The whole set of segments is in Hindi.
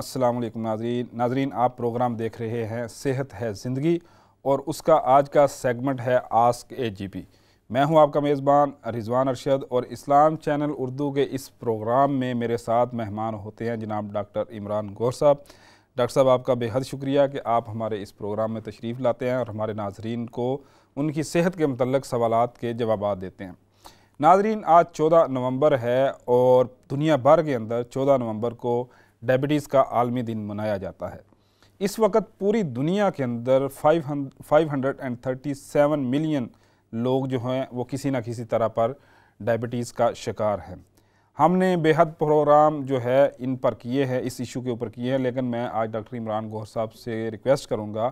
अस्सलाम वालेकुम नाजरीन नाजरीन आप प्रोग्राम देख रहे हैं सेहत है ज़िंदगी और उसका आज का सेगमेंट है आस्क ए जी पी मैं हूं आपका मेज़बान रिजवान अरशद और इस्लाम चैनल उर्दू के इस प्रोग्राम में मेरे साथ मेहमान होते हैं जनाब डॉक्टर इमरान गौर साहब डॉक्टर साहब आपका बेहद शुक्रिया कि आप हमारे इस प्रोग्राम में तशरीफ़ लाते हैं और हमारे नाजरीन को उनकी सेहत के मतलब सवाल के जवाब देते हैं नाजरीन आज 14 नवंबर है और दुनिया भर के अंदर 14 नवंबर को डायबिटीज़ का आलमी दिन मनाया जाता है इस वक्त पूरी दुनिया के अंदर 537 मिलियन लोग जो हैं वो किसी ना किसी तरह पर डायबिटीज़ का शिकार हैं हमने बेहद प्रोग्राम जो है इन पर किए हैं इस इशू के ऊपर किए हैं लेकिन मैं आज डॉक्टर इमरान गौहर साहब से रिक्वेस्ट करूँगा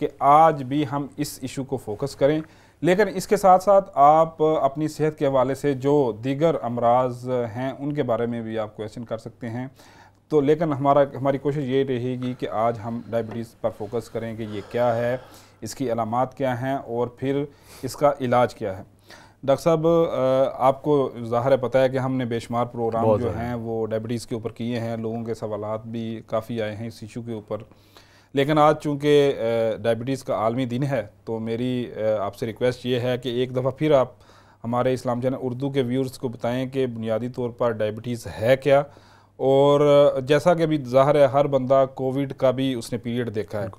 कि आज भी हम इस इशू को फोकस करें लेकिन इसके साथ साथ आप अपनी सेहत के हवाले से जो दीगर अमराज हैं उनके बारे में भी आप क्वेश्चन कर सकते हैं तो लेकिन हमारा हमारी कोशिश ये रहेगी कि आज हम डायबिटीज़ पर फोकस करें कि ये क्या है इसकी अलामत क्या हैं और फिर इसका इलाज क्या है डॉक्टर साहब आपको ज़ाहिर पता है कि हमने बेशुमार प्रोग्राम जो हैं वो डायबिटीज़ के ऊपर किए हैं लोगों के सवाल भी काफ़ी आए हैं इस इशू के ऊपर लेकिन आज चूँकि डायबिटीज़ का आलमी दिन है तो मेरी आपसे रिक्वेस्ट ये है कि एक दफ़ा फिर आप हमारे इस्लाम चैनल उर्दू के व्यूर्स को बताएं कि बुनियादी तौर पर डायबिटीज़ है क्या और जैसा कि अभी ज़ाहिर है हर बंदा कोविड का भी उसने पीरियड देखा है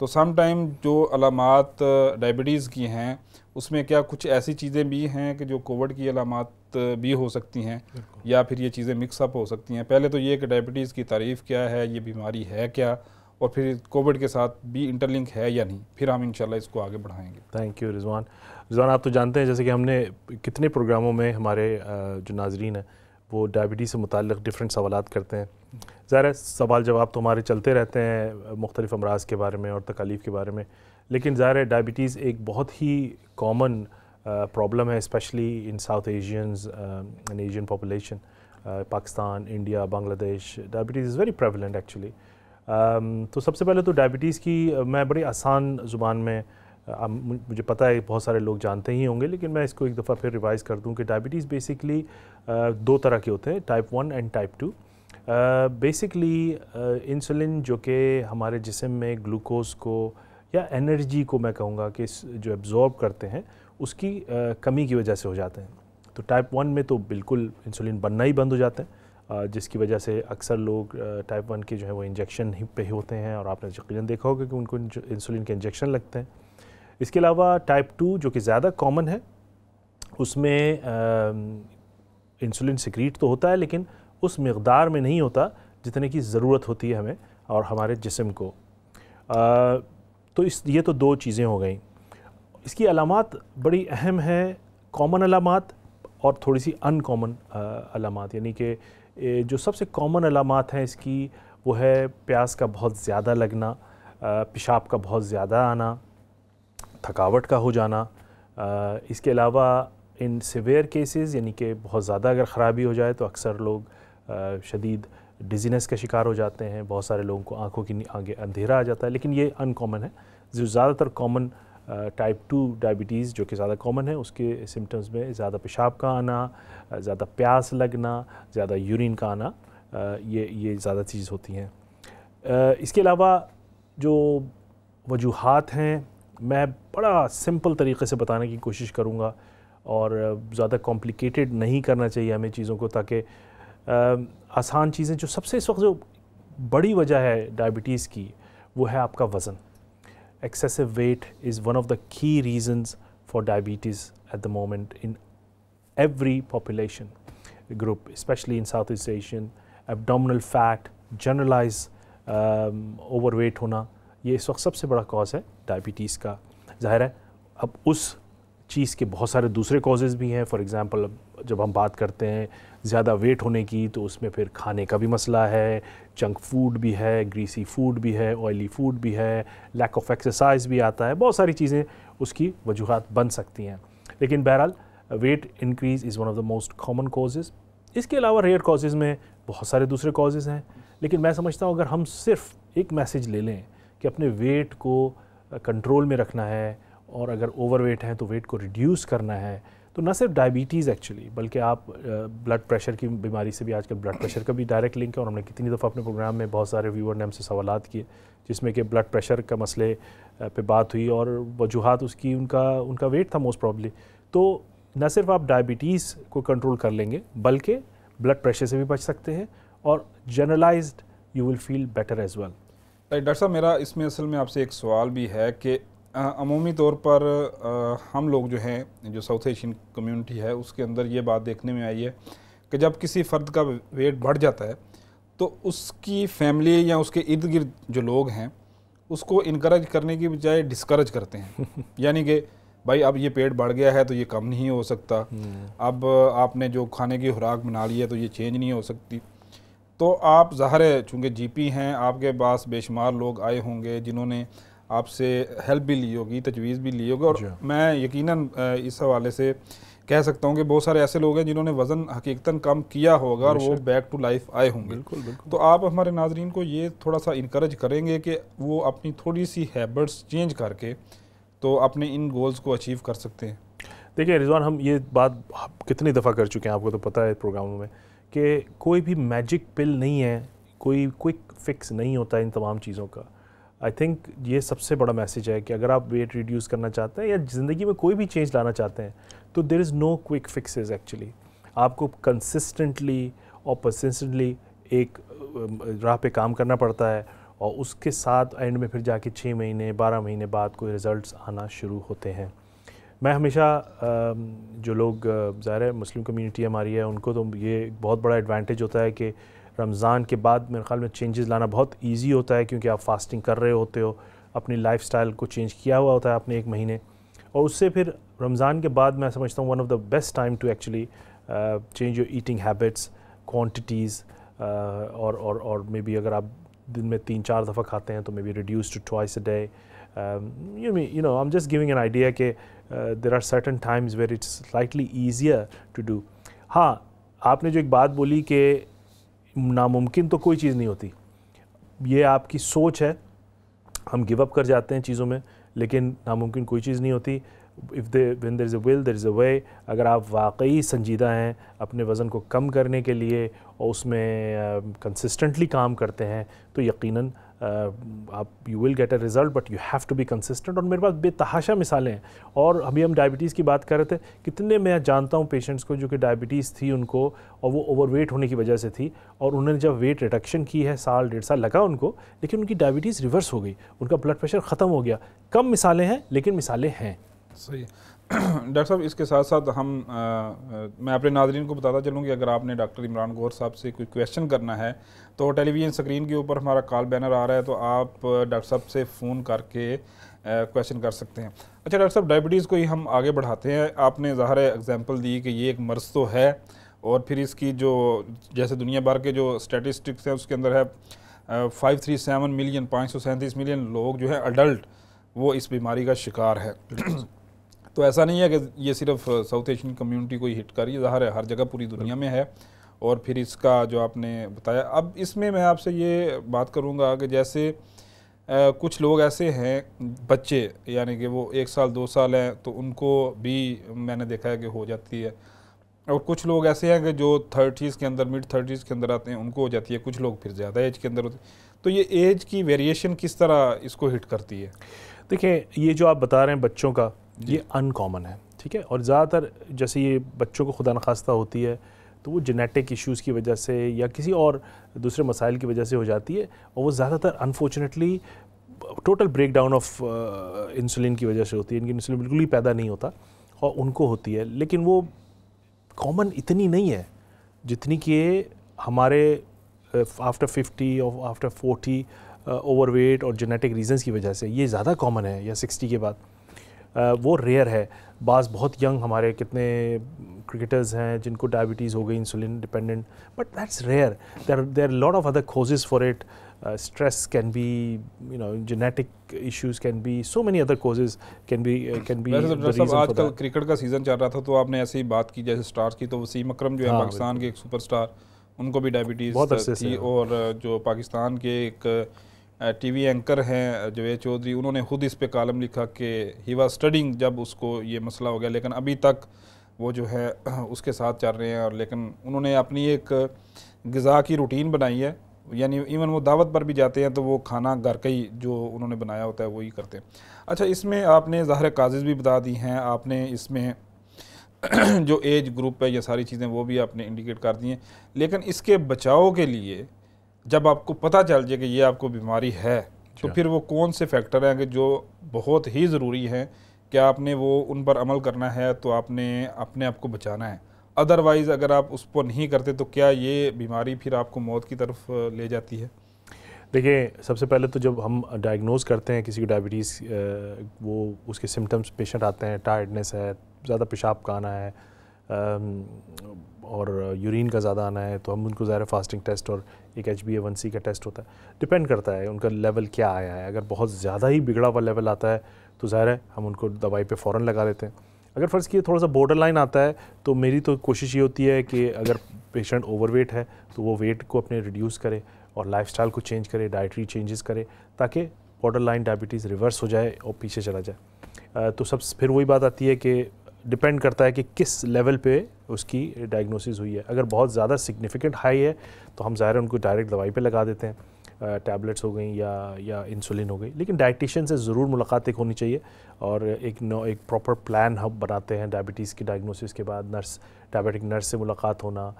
तो सम टाइम जो अलामत डायबिटीज़ की हैं उसमें क्या कुछ ऐसी चीज़ें भी हैं कि जो कोविड की अलामत भी हो सकती हैं या फिर ये चीज़ें मिक्सअप हो सकती हैं पहले तो ये कि डायबिटीज़ की तारीफ़ क्या है ये बीमारी है क्या और फिर कोविड के साथ भी इंटरलिंक है या नहीं फिर हम इन इसको आगे बढ़ाएंगे थैंक यू रिजवान रिजवान आप तो जानते हैं जैसे कि हमने कितने प्रोग्रामों में हमारे जो नाजरीन हैं वो डायबिटीज़ से मुतल डिफरेंट सवाल करते हैं ज़ाहिर सवाल जवाब तो हमारे चलते रहते हैं मुख्तलिफ़ अमराज के बारे में और तकालीफ के बारे में लेकिन ज़ाहिर है डायबिटीज़ एक बहुत ही कॉमन प्रॉब्लम है specially in South Asians in Asian population Pakistan India Bangladesh diabetes is very prevalent actually तो सबसे पहले तो डायबिटीज़ की मैं बड़ी आसान ज़ुबान में मुझे पता है बहुत सारे लोग जानते ही होंगे लेकिन मैं इसको एक दफ़ा फिर रिवाइज़ कर दूं कि डायबिटीज़ बेसिकली दो तरह के होते हैं type one and type two basically insulin जो कि हमारे जिसम में ग्लूकोज को या एनर्जी को मैं कहूँगा कि जो एब्जॉर्ब करते हैं उसकी uh, कमी की वजह से हो जाते हैं तो टाइप वन में तो बिल्कुल इंसुलिन बनना ही बंद हो जाते हैं जिसकी वजह से अक्सर लोग टाइप वन के जो है वो इंजेक्शन ही पे होते हैं और आपने यकीन देखा होगा कि उनको इंसुलिन के इंजेक्शन लगते हैं इसके अलावा टाइप टू जो कि ज़्यादा कॉमन है उसमें इंसुलिन सिक्रीट तो होता है लेकिन उस मकदार में नहीं होता जितने की ज़रूरत होती है हमें और हमारे जिसम को आ, तो इस ये तो दो चीज़ें हो गई इसकी अलामत बड़ी अहम है कॉमन अलामत और थोड़ी सी अनकॉमन अलामत यानी कि जो सबसे कॉमन अलामत हैं इसकी वो है प्यास का बहुत ज़्यादा लगना पेशाब का बहुत ज़्यादा आना थकावट का हो जाना इसके अलावा इन सिवेयर केसेस यानी कि बहुत ज़्यादा अगर ख़राबी हो जाए तो अक्सर लोग शदीद डिजीनेस का शिकार हो जाते हैं बहुत सारे लोगों को आंखों की आगे अंधेरा आ जाता है लेकिन ये अनकॉमन है जो ज़्यादातर कॉमन टाइप टू डायबिटीज़ जो कि ज़्यादा कॉमन है उसके सिम्टम्स में ज़्यादा पेशाब का आना ज़्यादा प्यास लगना ज़्यादा यूरिन का आना ये ये ज़्यादा चीज़ होती हैं इसके अलावा जो वजूहत हैं मैं बड़ा सिंपल तरीके से बताने की कोशिश करूँगा और ज़्यादा कॉम्प्लिकेटेड नहीं करना चाहिए हमें चीज़ों को ताकि आसान चीज़ें जो सबसे इस वक्त जो बड़ी वजह है डायबिटीज़ की वो है आपका वज़न excessive weight is one of the key reasons for diabetes at the moment in every population specially in South East Asian abdominal fat generalised overweight होना ये इस वक्त सबसे बड़ा कॉज है डायबिटीज़ का ज़ाहिर है अब उस चीज़ के बहुत सारे दूसरे कॉजेज़ भी हैं फॉर एग्ज़ाम्पल जब हम बात करते हैं ज़्यादा वेट होने की तो उसमें फिर खाने का भी मसला है जंक फूड भी है ग्रीसी फूड भी है ऑयली फूड भी है लैक ऑफ एक्सरसाइज भी आता है बहुत सारी चीज़ें उसकी वजूहत बन सकती हैं लेकिन बहरहाल weight increase is one of the most common causes इसके अलावा रेयर कॉजेज़ में बहुत सारे दूसरे कॉजेज़ हैं लेकिन मैं समझता हूँ अगर हम सिर्फ एक मैसेज ले लें कि अपने वेट को कंट्रोल में रखना है और अगर ओवरवेट हैं तो वेट को रिड्यूस करना है तो न सिर्फ डायबिटीज़ एक्चुअली बल्कि आप ब्लड प्रेशर की बीमारी से भी आजकल ब्लड प्रेशर का भी डायरेक्ट लिंक है और हमने कितनी दफ़ा अपने प्रोग्राम में बहुत सारे व्यूअर ने हमसे सवाल किए जिसमें कि ब्लड प्रेशर का मसले पे बात हुई और वजूहत उसकी उनका उनका वेट था मोस्ट प्रॉब्ली तो न सिर्फ आप डायबिटीज़ को कंट्रोल कर लेंगे बल्कि ब्लड प्रेशर से भी बच सकते हैं और generalised you will feel better as well doctor साहब मेरा इसमें असल में आपसे एक सवाल भी है कि अमूमी तौर पर आ, हम लोग जो हैं जो साउथ एशियन कम्युनिटी है उसके अंदर ये बात देखने में आई है कि जब किसी फ़र्द का वेट बढ़ जाता है तो उसकी फैमिली या उसके इर्द गिर्द जो लोग हैं उसको इनक्रेज करने की बजाय डिस्करेज करते हैं यानी कि भाई अब ये पेट बढ़ गया है तो ये कम नहीं हो सकता हम्म। अब आपने जो खाने की खुराक बना ली है तो ये चेंज नहीं हो सकती तो आप ज़ाहिर है चूँकि पी हैं आपके पास बेशुमार लोग आए होंगे जिन्होंने आपसे हेल्प भी ली होगी तजवीज़ भी ली होगी और मैं यकीनन इस हवाले से कह सकता हूँ कि बहुत सारे ऐसे लोग हैं जिन्होंने वज़न हकीकता कम किया होगा और वो बैक टू लाइफ आए होंगे बिल्कुल बिल्कुल तो आप हमारे नाजरन को ये थोड़ा सा इनक्रेज करेंगे कि वो अपनी थोड़ी सी हैबिट्स चेंज करके तो अपने इन गोल्स को अचीव कर सकते हैं देखिए रिजवान हम ये बात कितनी दफ़ा कर चुके हैं आपको तो पता है प्रोग्रामों में कि कोई भी मैजिक पिल नहीं है कोई क्विक फिक्स नहीं होता इन तमाम चीज़ों का आई थिंक ये सबसे बड़ा मैसेज है कि अगर आप वेट रिड्यूस करना चाहते हैं या ज़िंदगी में कोई भी चेंज लाना चाहते हैं तो there is no quick fix actually आपको कंसिस्टेंटली और परसिस्टेंटली एक राह पे काम करना पड़ता है और उसके साथ एंड में फिर जाके छः महीने बारह महीने बाद कोई रिज़ल्ट्स आना शुरू होते हैं मैं हमेशा जो लोग ज़ाहिर है मुस्लिम कम्युनिटी हमारी है उनको तो ये बहुत बड़ा एडवांटेज होता है कि रमज़ान के बाद मेरे ख्याल में चेंजेस लाना बहुत इजी होता है क्योंकि आप फास्टिंग कर रहे होते हो अपनी लाइफस्टाइल को चेंज किया हुआ होता है आपने एक महीने और उससे फिर रमज़ान के बाद मैं समझता हूँ one of the best time to actually change your eating habits quantities और और और मे बी अगर आप दिन में तीन चार दफ़ा खाते हैं तो maybe reduce to twice a day you know I am just giving an idea कि there are certain times where it's slightly easier to do हाँ आपने जो एक बात बोली कि नामुमकिन तो कोई चीज़ नहीं होती ये आपकी सोच है हम गिव अप कर जाते हैं चीज़ों में लेकिन नामुमकिन कोई चीज़ नहीं होती if they one there is a will there is a way अगर आप वाकई संजीदा हैं अपने वज़न को कम करने के लिए और उसमें कंसिस्टेंटली uh, काम करते हैं तो यकीनन आप you will get a result but you have to be consistent और मेरे पास बेतहाशा मिसालें हैं और अभी हम डायबिटीज़ की बात कर रहे थे कितने मैं जानता हूँ पेशेंट्स को जो कि डायबिटीज़ थी उनको और वो ओवरवेट होने की वजह से थी और उन्होंने जब वेट रिडक्शन की है साल डेढ़ साल लगा उनको लेकिन उनकी डायबिटीज़ रिवर्स हो गई उनका ब्लड प्रेशर ख़त्म हो गया कम मिसालें हैं लेकिन मिसालें हैं सही है डॉक्टर साहब इसके साथ साथ हम आ, मैं अपने नाजरन को बताता चलूँ कि अगर आपने डॉक्टर इमरान गौर साहब से कोई क्वेश्चन करना है तो टेलीविज़न स्क्रीन के ऊपर हमारा कॉल बैनर आ रहा है तो आप डॉक्टर साहब से फ़ोन करके क्वेश्चन कर सकते हैं अच्छा डॉक्टर साहब डायबिटीज़ को ही हम आगे बढ़ाते हैं आपने ज़ाहिर एग्ज़ाम्पल दी कि ये एक मर्ज़ तो है और फिर इसकी जो जैसे दुनिया भर के जो स्टेटिस्टिक्स हैं उसके अंदर है फाइव थ्री सेवन मिलियन पाँच सौ सैंतीस मिलियन लोग जो है अडल्ट वो इस बीमारी का शिकार है तो ऐसा नहीं है कि ये सिर्फ साउथ एशियन कम्युनिटी को ही हिट कर है ज़ाहिर है हर जगह पूरी दुनिया में है और फिर इसका जो आपने बताया अब इसमें मैं आपसे ये बात करूँगा कि जैसे आ, कुछ लोग ऐसे हैं बच्चे यानी कि वो एक साल दो साल हैं तो उनको भी मैंने देखा है कि हो जाती है और कुछ लोग ऐसे हैं कि जो थर्टीज़ के अंदर मिड थर्टीज़ के अंदर आते हैं उनको हो जाती है कुछ लोग फिर ज़्यादा एज के अंदर होते तो ये एज की वेरिएशन किस तरह इसको हिट करती है देखिए ये जो आप बता रहे हैं बच्चों का ये अनकॉमन है ठीक है और ज़्यादातर जैसे ये बच्चों को खुदा नखास्ता होती है तो वो जेनेटिक इश्यूज़ की वजह से या किसी और दूसरे मसाइल की वजह से हो जाती है और वो ज़्यादातर unfortunately total breakdown of insulin की वजह से होती है इनकी इंसुलिन बिल्कुल ही पैदा नहीं होता और उनको होती है लेकिन वो कॉमन इतनी नहीं है जितनी कि हमारे आफ्टर uh, फिफ्टी uh, और आफ्टर फोर्टी ओवरवेट और जेनेटिक रीजंस की वजह से ये ज़्यादा कॉमन है या सिक्सटी के बाद वो रेयर है बास बहुत यंग हमारे कितने क्रिकेटर्स हैं जिनको डायबिटीज़ हो गई insulin dependent but that's rare there there lot of other causes for it stress can be you know genetic issues can be so many other causes can be can be आजकल क्रिकेट का सीज़न चल रहा था तो आपने ऐसे ही बात की जैसे स्टार्स की तो वसीम अक्रम जो है हाँ, पाकिस्तान के एक सुपरस्टार उनको भी डायबिटीज़ थी और जो पाकिस्तान के एक टीवी एंकर हैं जवेद चौधरी उन्होंने खुद इस पे कॉलम लिखा कि ही वाज स्टडिंग जब उसको ये मसला हो गया लेकिन अभी तक वो जो है उसके साथ चल रहे हैं और लेकिन उन्होंने अपनी एक गज़ा की रूटीन बनाई है यानी इवन वो दावत पर भी जाते हैं तो वो खाना घर का ही जो उन्होंने बनाया होता है वही करते हैं अच्छा इसमें आपने ज़ाहिर काजिज़ भी बता दी हैं आपने इसमें जो एज ग्रुप है ये सारी चीज़ें वो भी आपने इंडिकेट कर दी हैं लेकिन इसके बचाव के लिए जब आपको पता चल जाए कि ये आपको बीमारी है तो फिर वो कौन से फैक्टर हैं कि जो बहुत ही ज़रूरी हैं कि आपने वो उन पर अमल करना है तो आपने अपने आप को बचाना है अदरवाइज़ अगर आप उस पर नहीं करते तो क्या ये बीमारी फिर आपको मौत की तरफ ले जाती है देखिए सबसे पहले तो जब हम डायग्नोज़ करते हैं किसी को डायबिटीज़ वो उसके सिम्टम्स पेशेंट आते हैं टायर्डनेस है ज़्यादा पेशाब का आना है और यूरिन का ज़्यादा आना है तो हम उनको ज़ाहिर फास्टिंग टेस्ट और एक H B A one C का टेस्ट होता है डिपेंड करता है उनका लेवल क्या आया है अगर बहुत ज़्यादा ही बिगड़ा हुआ लेवल आता है तो ज़ाहिर है हम उनको दवाई पे फ़ौर लगा लेते हैं अगर फ़र्ज़ किए थोड़ा सा बॉर्डर लाइन आता है तो मेरी तो कोशिश ये होती है कि अगर पेशेंट ओवरवेट है तो वो वेट को अपने रिड्यूस करे और लाइफस्टाइल को चेंज करे डाइटरी चेंजेस करे ताकि बॉर्डर लाइन डायबिटीज़ रिवर्स हो जाए और पीछे चला जाए तो सब फिर वही बात आती है कि डिपेंड करता है कि किस लेवल पे उसकी डायग्नोसिस हुई है अगर बहुत ज़्यादा सिग्निफिकेंट हाई है तो हम ज़ाहिर उनको डायरेक्ट दवाई पे लगा देते हैं टैबलेट्स हो गई या या इंसुलिन हो गई लेकिन डाइटिशियन से ज़रूर मुलाकात एक होनी चाहिए और एक नो एक प्रॉपर प्लान हम बनाते हैं डायबिटीज़ की डायग्नोसिस के बाद नर्स डायबिटिक नर्स से मुलाकात होना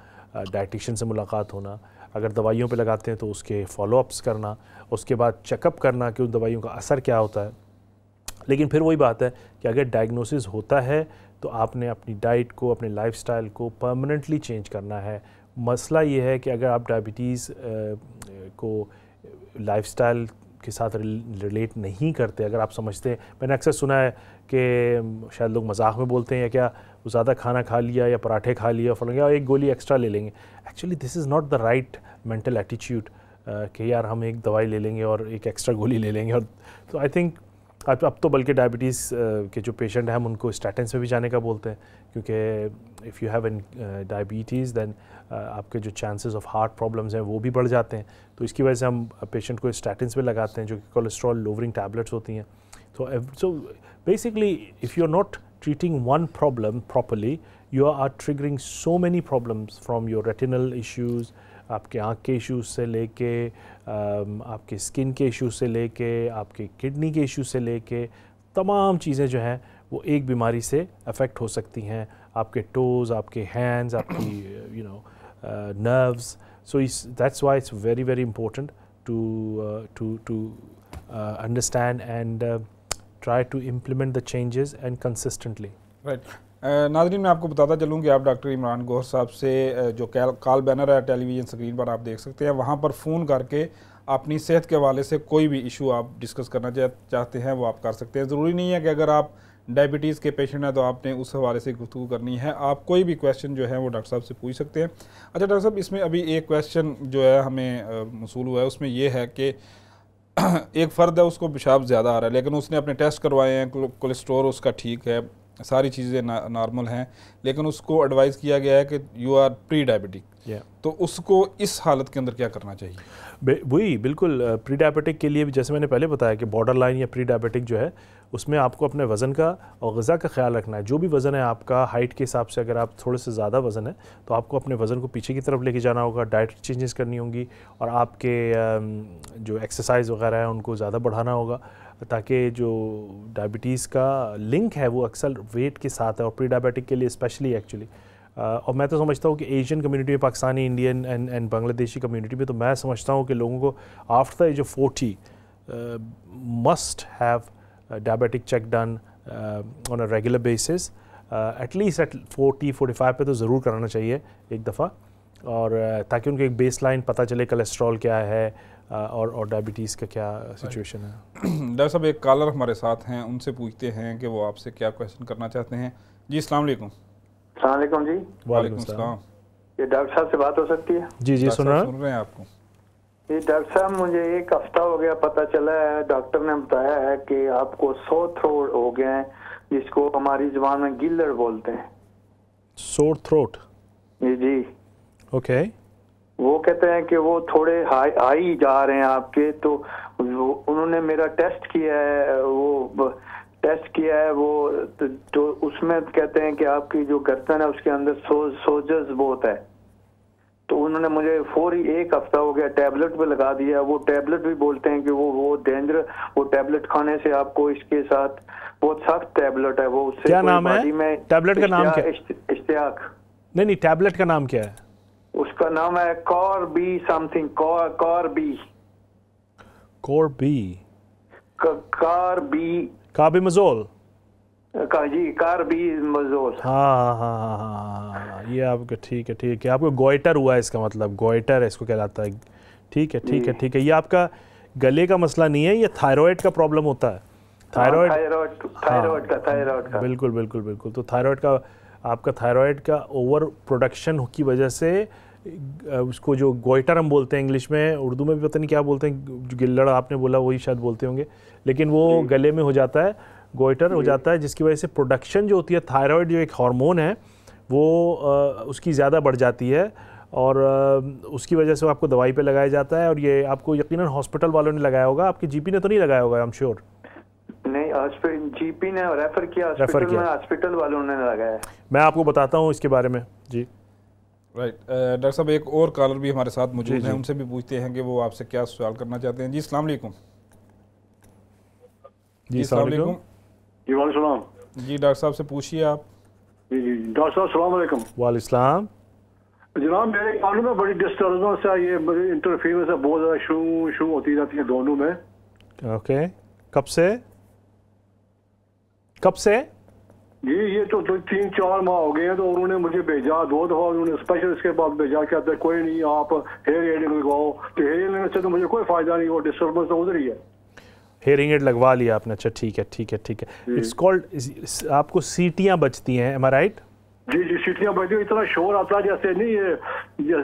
डाइटिशियन से मुलाकात होना अगर दवाइयों पे लगाते हैं तो उसके फॉलोअप्स करना उसके बाद चेकअप करना कि उन दवाइयों का असर क्या होता है लेकिन फिर वही बात है कि अगर डायग्नोसिस होता है तो आपने अपनी डाइट को अपने लाइफ को परमानेंटली चेंज करना है मसला ये है कि अगर आप डायबिटीज़ को लाइफ के साथ रिलेट नहीं करते अगर आप समझते हैं मैंने अक्सर सुना है कि शायद लोग मजाक में बोलते हैं या क्या ज़्यादा खाना खा लिया या पराठे खा लिया फल या एक गोली एक्स्ट्रा ले लेंगे actually this is not the right mental attitude कि यार हम एक दवाई ले लेंगे और एक एक्स्ट्रा गोली ले लेंगे और तो आई थिंक अब अब तो बल्कि डायबिटीज़ के जो पेशेंट हैं हम उनको स्टैटेंस में भी जाने का बोलते हैं क्योंकि if you have an diabetes then आपके जो चांसेस ऑफ हार्ट प्रॉब्लम्स हैं वो भी बढ़ जाते हैं तो इसकी वजह से हम पेशेंट को स्टैटेंस में लगाते हैं जो कि कोलेस्ट्रॉल लोवरिंग टैबलेट्स होती हैं तो so basically if you are not treating one problem properly you are triggering so many problems from your retinal issues आपके आँख के इश्यूज से लेके आपके स्किन के इशूज से लेके आपके किडनी के इशू से लेके तमाम चीज़ें जो हैं वो एक बीमारी से अफेक्ट हो सकती हैं आपके टोज़ आपके हैंड्स आपकी you know nerves so is that's why it's very very important to to to understand and try to implement the changes and consistently right नाजरीन मैं आपको बताता चलूँ कि आप डॉक्टर इमरान गौर साहब से जो कॉल बैनर है टेलीविज़न स्क्रीन पर आप देख सकते हैं वहाँ पर फ़ोन करके अपनी सेहत के हवाले से कोई भी इशू आप डिस्कस करना चाहते हैं वो आप कर सकते हैं ज़रूरी नहीं है कि अगर आप डायबिटीज़ के पेशेंट हैं तो आपने उस हवाले से गुफ्तु करनी है आप कोई भी क्वेश्चन जो है वो डॉक्टर साहब से पूछ सकते हैं अच्छा डॉक्टर साहब इसमें अभी एक क्वेश्चन जो है हमें मसूल हुआ है उसमें यह है कि एक फ़र्द है उसको पेशाब ज़्यादा आ रहा है लेकिन उसने अपने टेस्ट करवाए हैं कोलेस्ट्रोल उसका ठीक है सारी चीज़ें ना, नॉर्मल हैं लेकिन उसको एडवाइस किया गया है कि यू आर प्री डायबिटिक तो उसको इस हालत के अंदर क्या करना चाहिए वही बिल्कुल प्री डायबिटिक के लिए भी जैसे मैंने पहले बताया कि बॉर्डर लाइन या प्री डायबिटिक जो है उसमें आपको अपने वज़न का और गज़ा का ख्याल रखना है जो भी वज़न है आपका हाइट के हिसाब से अगर आप थोड़े से ज़्यादा वज़न है तो आपको अपने वज़न को पीछे की तरफ लेके जाना होगा डाइट चेंजेस करनी होंगी और आपके जो एक्सरसाइज वगैरह है उनको ज़्यादा बढ़ाना होगा तो ताकि जो डायबिटीज़ का लिंक है वो अक्सर वेट के साथ है और प्री डायबिटिक के लिए स्पेशली एक्चुअली और मैं तो समझता हूँ कि एशियन कम्युनिटी में Pakistani Indian and and Bangladeshi community में तो मैं समझता हूँ कि लोगों को after the age of forty must have diabetic check done on a regular basis at least at forty forty five पर तो ज़रूर कराना चाहिए एक दफ़ा और uh, ताकि उनको एक बेस लाइन पता चले कोलेस्ट्रॉल क्या है और और डायबिटीज़ का क्या सिचुएशन है डॉक्टर साहब एक कॉलर हमारे साथ हैं उनसे पूछते हैं कि वो आपसे क्या क्वेश्चन करना चाहते हैं जी अस्सलाम जी वालेकुम ये डॉक्टर साहब से बात हो सकती है जी जी सुन रहा सुन रहे हैं आपको ये डॉक्टर साहब मुझे एक हफ्ता हो गया पता चला है डॉक्टर ने बताया है कि आपको सो थ्रोट हो गए हैं जिसको हमारी जुबान में गिल्लर बोलते हैं सोर थ्रोट जी जी ओके okay. वो कहते हैं कि वो थोड़े हाई हाई जा रहे हैं आपके तो उन्होंने मेरा टेस्ट किया है वो टेस्ट किया है वो तो, तो उसमें कहते हैं कि आपकी जो गर्दन है उसके अंदर सो, सोजस बहुत है तो उन्होंने मुझे फोर ही एक हफ्ता हो गया टैबलेट पे लगा दिया वो टैबलेट भी बोलते हैं कि वो वो डेंजर वो टैबलेट खाने से आपको इसके साथ बहुत सख्त टैबलेट है वो उससे क्या नाम है टैबलेट का नाम क्या इश्तियाक नहीं नहीं टैबलेट का नाम क्या है उसका नाम है carbi something carbi carbi carbi carbimazole का जी कार बी मजोल हाँ हाँ हाँ, हाँ हाँ हाँ हाँ ये आपका ठीक है ठीक है आपको गोइटर हुआ है इसका मतलब गोइटर इसको कहलाता है ठीक है ठीक है ठीक है ये आपका गले का मसला नहीं है ये थायराइड का प्रॉब्लम होता है थायराइड थायराइड थायराइड का थायराइड का बिल्कुल बिल्कुल बिल्कुल तो थायराइड का आपका थायराइड का ओवर प्रोडक्शन की वजह से उसको जो गोइटर हम बोलते हैं इंग्लिश में उर्दू में भी पता नहीं क्या बोलते हैं जो गिल्लड़ आपने बोला वही शायद बोलते होंगे लेकिन वो गले में हो जाता है गोइटर हो जाता है जिसकी वजह से प्रोडक्शन जो होती है थायराइड जो एक हार्मोन है वो उसकी ज़्यादा बढ़ जाती है और उसकी वजह से आपको दवाई पे लगाया जाता है और ये आपको यकीनन हॉस्पिटल वालों ने लगाया होगा आपके जीपी ने तो नहीं लगाया होगा आई एम श्योर जीपी ने रेफर किया रेफर किया हॉस्पिटल वालों ने लगाया मैं आपको बताता हूँ इसके बारे में जी राइट डॉक्टर uh, साहब एक और कॉलर भी हमारे साथ मौजूद हैं उनसे भी पूछते हैं कि वो आपसे क्या सवाल करना चाहते हैं जी अस्सलाम वालेकुम जी सलाम जी वाले सलाम जी डॉक्टर साहब से पूछिए आप जी जी डॉक्टर साहब सलाम वालेकुम वाले सलाम जनाब मेरे कानून में बड़ी डिस्टर्बेंस है ये इंटरफेरेंस है बहुत ज़्यादा शू शू होती रहती है दोनों में ओके कब से कब से ये ये तो, तो तीन चार माह हो गए हैं तो उन्होंने मुझे भेजा दो दफा उन्होंने स्पेशल इसके बाद भेजा कि कोई नहीं आप हेयर एड लगवाओ तो हेयर लेने से तो मुझे कोई फायदा नहीं वो डिस्टर्बेंस तो उधर ही है हेयरिंग एड लगवा लिया आपने अच्छा ठीक है ठीक है ठीक है इट्स कॉल्ड आपको सीटियाँ बचती हैं एम आई राइट जी जी सीटियां हुई इतना शोर आता है जैसे नहीं ये,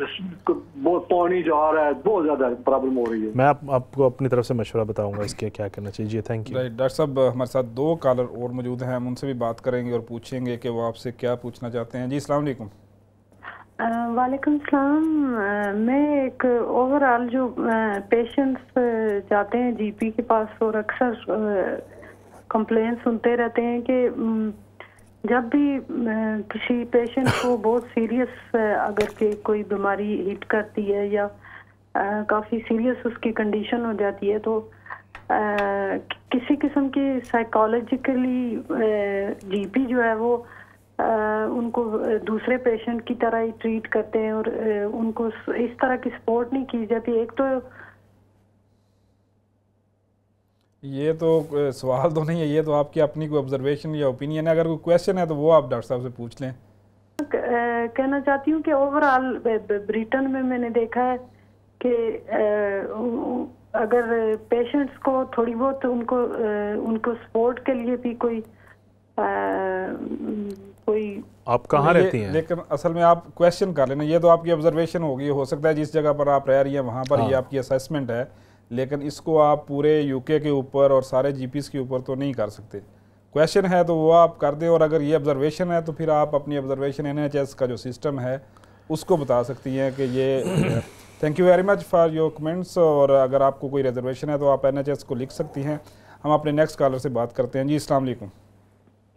बहुत पानी जा रहा है बहुत ज़्यादा प्रॉब्लम हो रही है मैं आप, आपको अपनी तरफ से मशवरा बताऊंगा इसके क्या करना चाहिए थैंक यू राइट डॉक्टर साहब हमारे साथ दो कॉलर और मौजूद हैं हम उनसे भी बात करेंगे और पूछेंगे कि वो आपसे क्या पूछना चाहते हैं जी अलैक्म वालेकुम सलाम मैं एक ओवरऑल जो पेशेंट्स जाते हैं जीपी के पास और अक्सर कंप्लेन सुनते रहते हैं कि जब भी किसी पेशेंट को बहुत सीरियस अगर के कोई बीमारी हिट करती है या काफ़ी सीरियस उसकी कंडीशन हो जाती है तो किसी किस्म की साइकोलॉजिकली जीपी जो है वो उनको दूसरे पेशेंट की तरह ही ट्रीट करते हैं और उनको इस तरह की सपोर्ट नहीं की जाती एक तो ये तो सवाल तो नहीं है ये तो आपकी अपनी कोई ऑब्जर्वेशन या ओपिनियन है अगर कोई क्वेश्चन है तो वो आप डॉक्टर साहब से पूछ लें कहना चाहती हूँ कि ओवरऑल ब्रिटेन में मैंने देखा है कि अगर पेशेंट्स को थोड़ी बहुत उनको उनको सपोर्ट के लिए भी कोई कोई आप कहाँ रहती हैं लेकिन असल में आप क्वेश्चन कर लेना ये तो आपकी ऑब्जर्वेशन होगी हो सकता है जिस जगह पर आप रह रही हैं वहाँ पर हाँ। ये आपकी असेसमेंट है लेकिन इसको आप पूरे यूके के ऊपर और सारे जीपीस के ऊपर तो नहीं कर सकते क्वेश्चन है तो वो आप कर दें और अगर ये ऑब्जर्वेशन है तो फिर आप अपनी ऑब्जर्वेशन एन का जो सिस्टम है उसको बता सकती हैं कि ये thank you very much for your comments और अगर आपको कोई रिजर्वेशन है तो आप एन को लिख सकती हैं हम अपने नेक्स्ट कॉलर से बात करते हैं जी अस्सलाम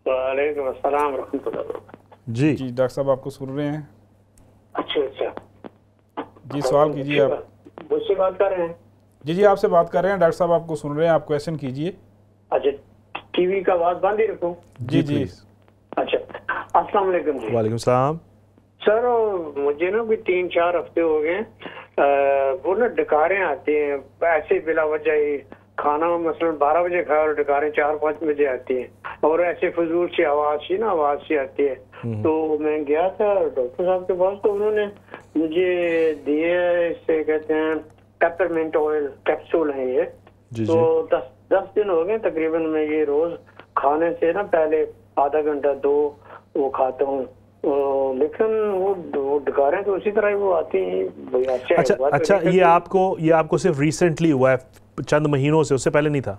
वालेकुम जी जी डॉक्टर साहब आपको सुन रहे हैं अच्छा अच्छा जी सवाल कीजिए आप मुझसे बात कर रहे हैं जी जी आपसे बात कर रहे हैं डॉक्टर साहब आपको सुन रहे हैं आप क्वेश्चन कीजिए अच्छा टीवी का आवाज बंद ही रखो जी जी अच्छा वालेकुम सलाम सर मुझे ना भी तीन चार हफ्ते हो गए वो ना डकारे आती हैं ऐसे बिला वजह ही खाना मसलन बारह बजे खाया और डकारे चार पाँच बजे आती हैं और ऐसे फजूल सी आवाज़ सी ना आवाज़ सी आती है हम्म। तो मैं गया था डॉक्टर साहब के पास तो उन्होंने मुझे दिए इससे कहते हैं पेपरमेंट ऑयल कैप्सूल है ये जी तो दस दस दिन हो गए तकरीबन मैं ये रोज खाने से ना पहले आधा घंटा दो वो खाता हूँ लेकिन वो वो डकारें तो उसी तरह ही वो आती हैं अच्छा अच्छा तो ये आपको ये आपको सिर्फ रिसेंटली हुआ है चंद महीनों से उससे पहले नहीं था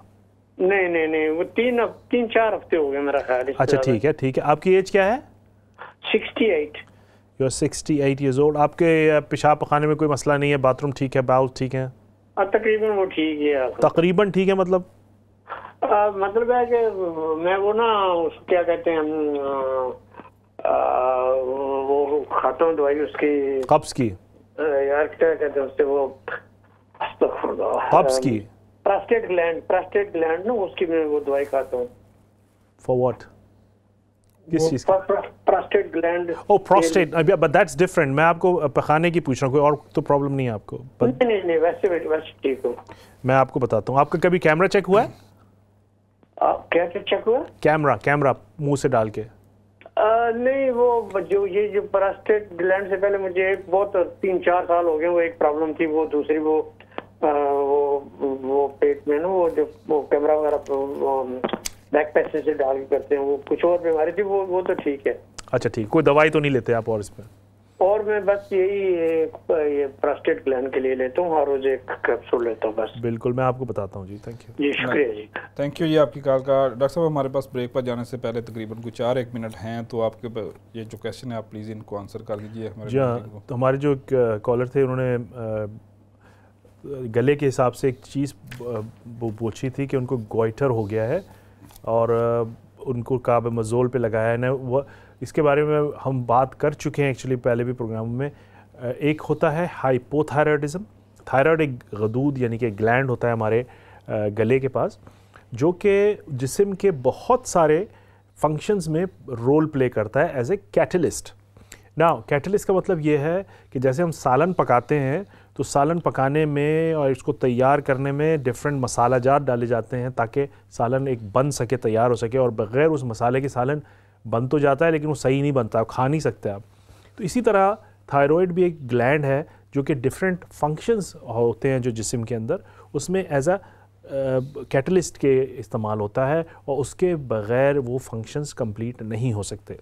नहीं नहीं नहीं वो तीन तीन चार हफ्ते हो गए मेरा ख्याल अच्छा ठीक है ठीक है आपकी एज क्या है sixty you are sixty eight years old आपके पेशाब पखाने में कोई मसला नहीं है बाथरूम ठीक है बाउल ठीक है हाँ, तकरीबन वो ठीक है तकरीबन ठीक है मतलब आ, मतलब है कि मैं वो ना उस क्या कहते हैं वो खाता हूँ दवाई उसकी कब्स की यार क्या कहते हैं उससे वो कब्स की प्रोस्टेट ग्लैंड प्रोस्टेट ग्लैंड ना उसकी मैं वो दवाई खाता हूँ फॉर व्हाट किस चीज़ प्रोस्टेट ग्लैंड ओ प्रोस्टेट अभी बट दैट्स डिफरेंट मैं आपको पखाने की पूछ रहा हूँ कोई और तो प्रॉब्लम नहीं है आपको नहीं नहीं नहीं वैसे वैसे ठीक हूँ मैं आपको बताता हूँ आपका कभी कैमरा चेक हुआ है क्या चेक हुआ कैमरा कैमरा मुंह से डाल के नहीं वो जो ये जो प्रोस्टेट ग्लैंड से पहले मुझे एक बहुत तीन चार साल हो गए वो एक प्रॉब्लम थी वो दूसरी वो वो वो पेट में ना वो जो वो कैमरा वगैरह बैक पैसेज से डाल करते हैं वो कुछ और बीमारी थी वो वो तो ठीक है अच्छा ठीक कोई दवाई तो नहीं लेते आप और इसमें और मैं बस यही ये प्रोस्टेट ग्लैंड के लिए लेता हूँ हर रोज एक कैप्सूल लेता हूँ बस बिल्कुल मैं आपको बताता हूँ जी थैंक यू जी शुक्रिया जी थैंक यू ये आपकी कॉल का डॉक्टर साहब हमारे पास ब्रेक पर जाने से पहले तकरीबन कुछ चार एक मिनट हैं तो आपके ये जो क्वेश्चन है आप प्लीज़ इनको आंसर कर लीजिए हमारे जी हाँ तो हमारे जो कॉलर थे उन्होंने गले के हिसाब से एक चीज़ पूछी थी कि उनको गोइटर हो गया है और उनको काब मज़ोल पे लगाया है वो वह इसके बारे में हम बात कर चुके हैं एक्चुअली पहले भी प्रोग्राम में एक होता है हाइपोथायरॉयडिज़म थायराइड एक गदूद यानी कि ग्लैंड होता है हमारे गले के पास जो कि जिसम के बहुत सारे फंक्शंस में रोल प्ले करता है एज ए कैटलिस्ट ना कैटलिस्ट का मतलब ये है कि जैसे हम सालन पकाते हैं तो सालन पकाने में और इसको तैयार करने में डिफरेंट मसाला जार डाले जाते हैं ताकि सालन एक बन सके तैयार हो सके और बग़ैर उस मसाले के सालन बन तो जाता है लेकिन वो सही नहीं बनता खा नहीं सकते आप तो इसी तरह थायरॉयड भी एक ग्लैंड है जो कि डिफरेंट फंक्शंस होते हैं जो जिसम के अंदर उसमें एज अ कैटलिस्ट के इस्तेमाल होता है और उसके बग़ैर वो फंक्शंस कंप्लीट नहीं हो सकते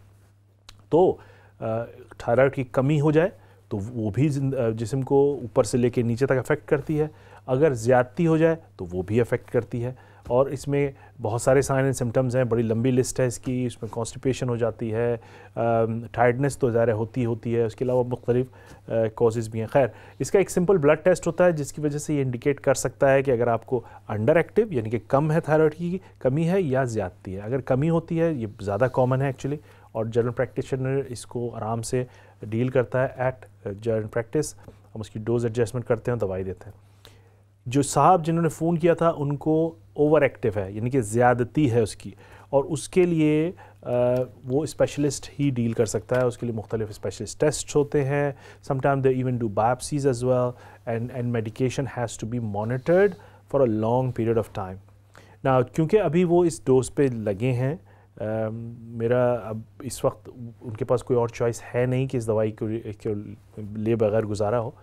तो थायरॉयड की कमी हो जाए तो वो भी जिसम को ऊपर से लेके नीचे तक अफेक्ट करती है अगर ज़्यादती हो जाए तो वो भी अफेक्ट करती है और इसमें बहुत सारे साइन एंड सिम्टम्स हैं बड़ी लंबी लिस्ट है इसकी इसमें कॉन्स्टिपेशन हो जाती है टायर्डनेस तो ज़ाहिर होती होती है उसके अलावा मुख्तलिफ कॉजेज भी हैं खैर इसका एक सिंपल ब्लड टेस्ट होता है जिसकी वजह से ये इंडिकेट कर सकता है कि अगर आपको अंडर एक्टिव यानी कि कम है थायराइड की कमी है या ज़्यादती है अगर कमी होती है ये ज़्यादा कॉमन है एक्चुअली और जनरल प्रैक्टिशनर इसको आराम से डील करता है एट जनरल प्रैक्टिस हम उसकी डोज एडजस्टमेंट करते हैं और दवाई देते हैं जो साहब जिन्होंने फ़ोन किया था उनको ओवर एक्टिव है यानी कि ज़्यादती है उसकी और उसके लिए आ, वो स्पेशलिस्ट ही डील कर सकता है उसके लिए मुख्तलिफ स्पेशलिस्ट टेस्ट होते हैं sometime they even do biopsies as well and and medication has to be monitored for a long period of time ना क्योंकि अभी वो इस डोज पे लगे हैं मेरा अब इस वक्त उनके पास कोई और चॉइस है नहीं कि इस दवाई को, ले बगैर गुजारा हो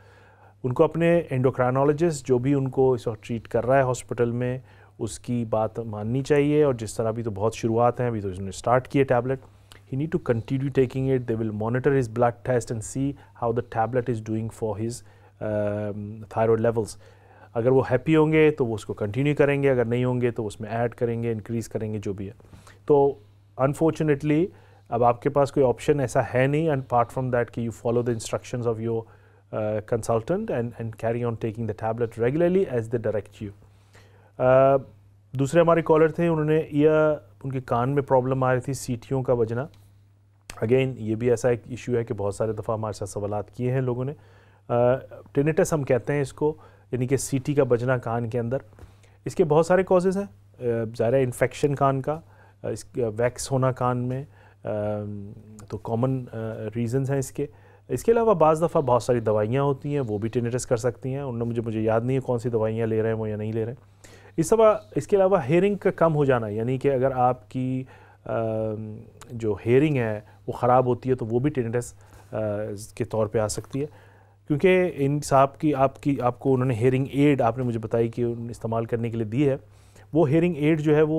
उनको अपने एंडोक्राइनोलॉजिस्ट जो भी उनको इस वक्त ट्रीट कर रहा है हॉस्पिटल में उसकी बात माननी चाहिए और जिस तरह अभी तो बहुत शुरुआत है अभी तो इसने स्टार्ट किए tablet he need to continue taking it they will monitor his blood test and see how the tablet is doing for his thyroid levels अगर वो हैप्पी होंगे तो वो उसको कंटिन्यू करेंगे अगर नहीं होंगे तो उसमें ऐड करेंगे इंक्रीज़ करेंगे जो भी है तो अनफॉर्चुनेटली अब आपके पास कोई ऑप्शन ऐसा है नहीं एंड पार्ट फ्रॉम दैट कि you follow the instruction of your consultant and and carry on taking the tablet regularly as the direct you दूसरे हमारे कॉलर थे उन्होंने यह उनके कान में प्रॉब्लम आ रही थी सीटियों का बजना अगेन ये भी ऐसा एक इशू है कि बहुत सारे दफ़ा हमारे साथ सवाल किए हैं लोगों ने टिनेटस uh, हम कहते हैं इसको यानी कि सीटी का बजना कान के अंदर इसके बहुत सारे कॉजेज़ हैं uh, ज़्यादा इन्फेक्शन कान का इस वैक्स होना कान में तो कॉमन रीज़न्स हैं इसके इसके अलावा बज़ दफ़ा बहुत सारी दवाइयाँ होती हैं वो भी टेनेटस कर सकती हैं उनमें मुझे मुझे याद नहीं है कौन सी दवाइयाँ ले रहे हैं वो या नहीं ले रहे हैं इस सवा इसके अलावा हेयरिंग का कम हो जाना यानी कि अगर आपकी जो हेयरिंग है वो ख़राब होती है तो वो भी टेनेटस के तौर पे आ सकती है क्योंकि इन साहब की आपकी आपको उन्होंने हेयरिंग एड आपने मुझे बताई कि इस्तेमाल करने के लिए दी है वो हेयरिंग एड जो है वो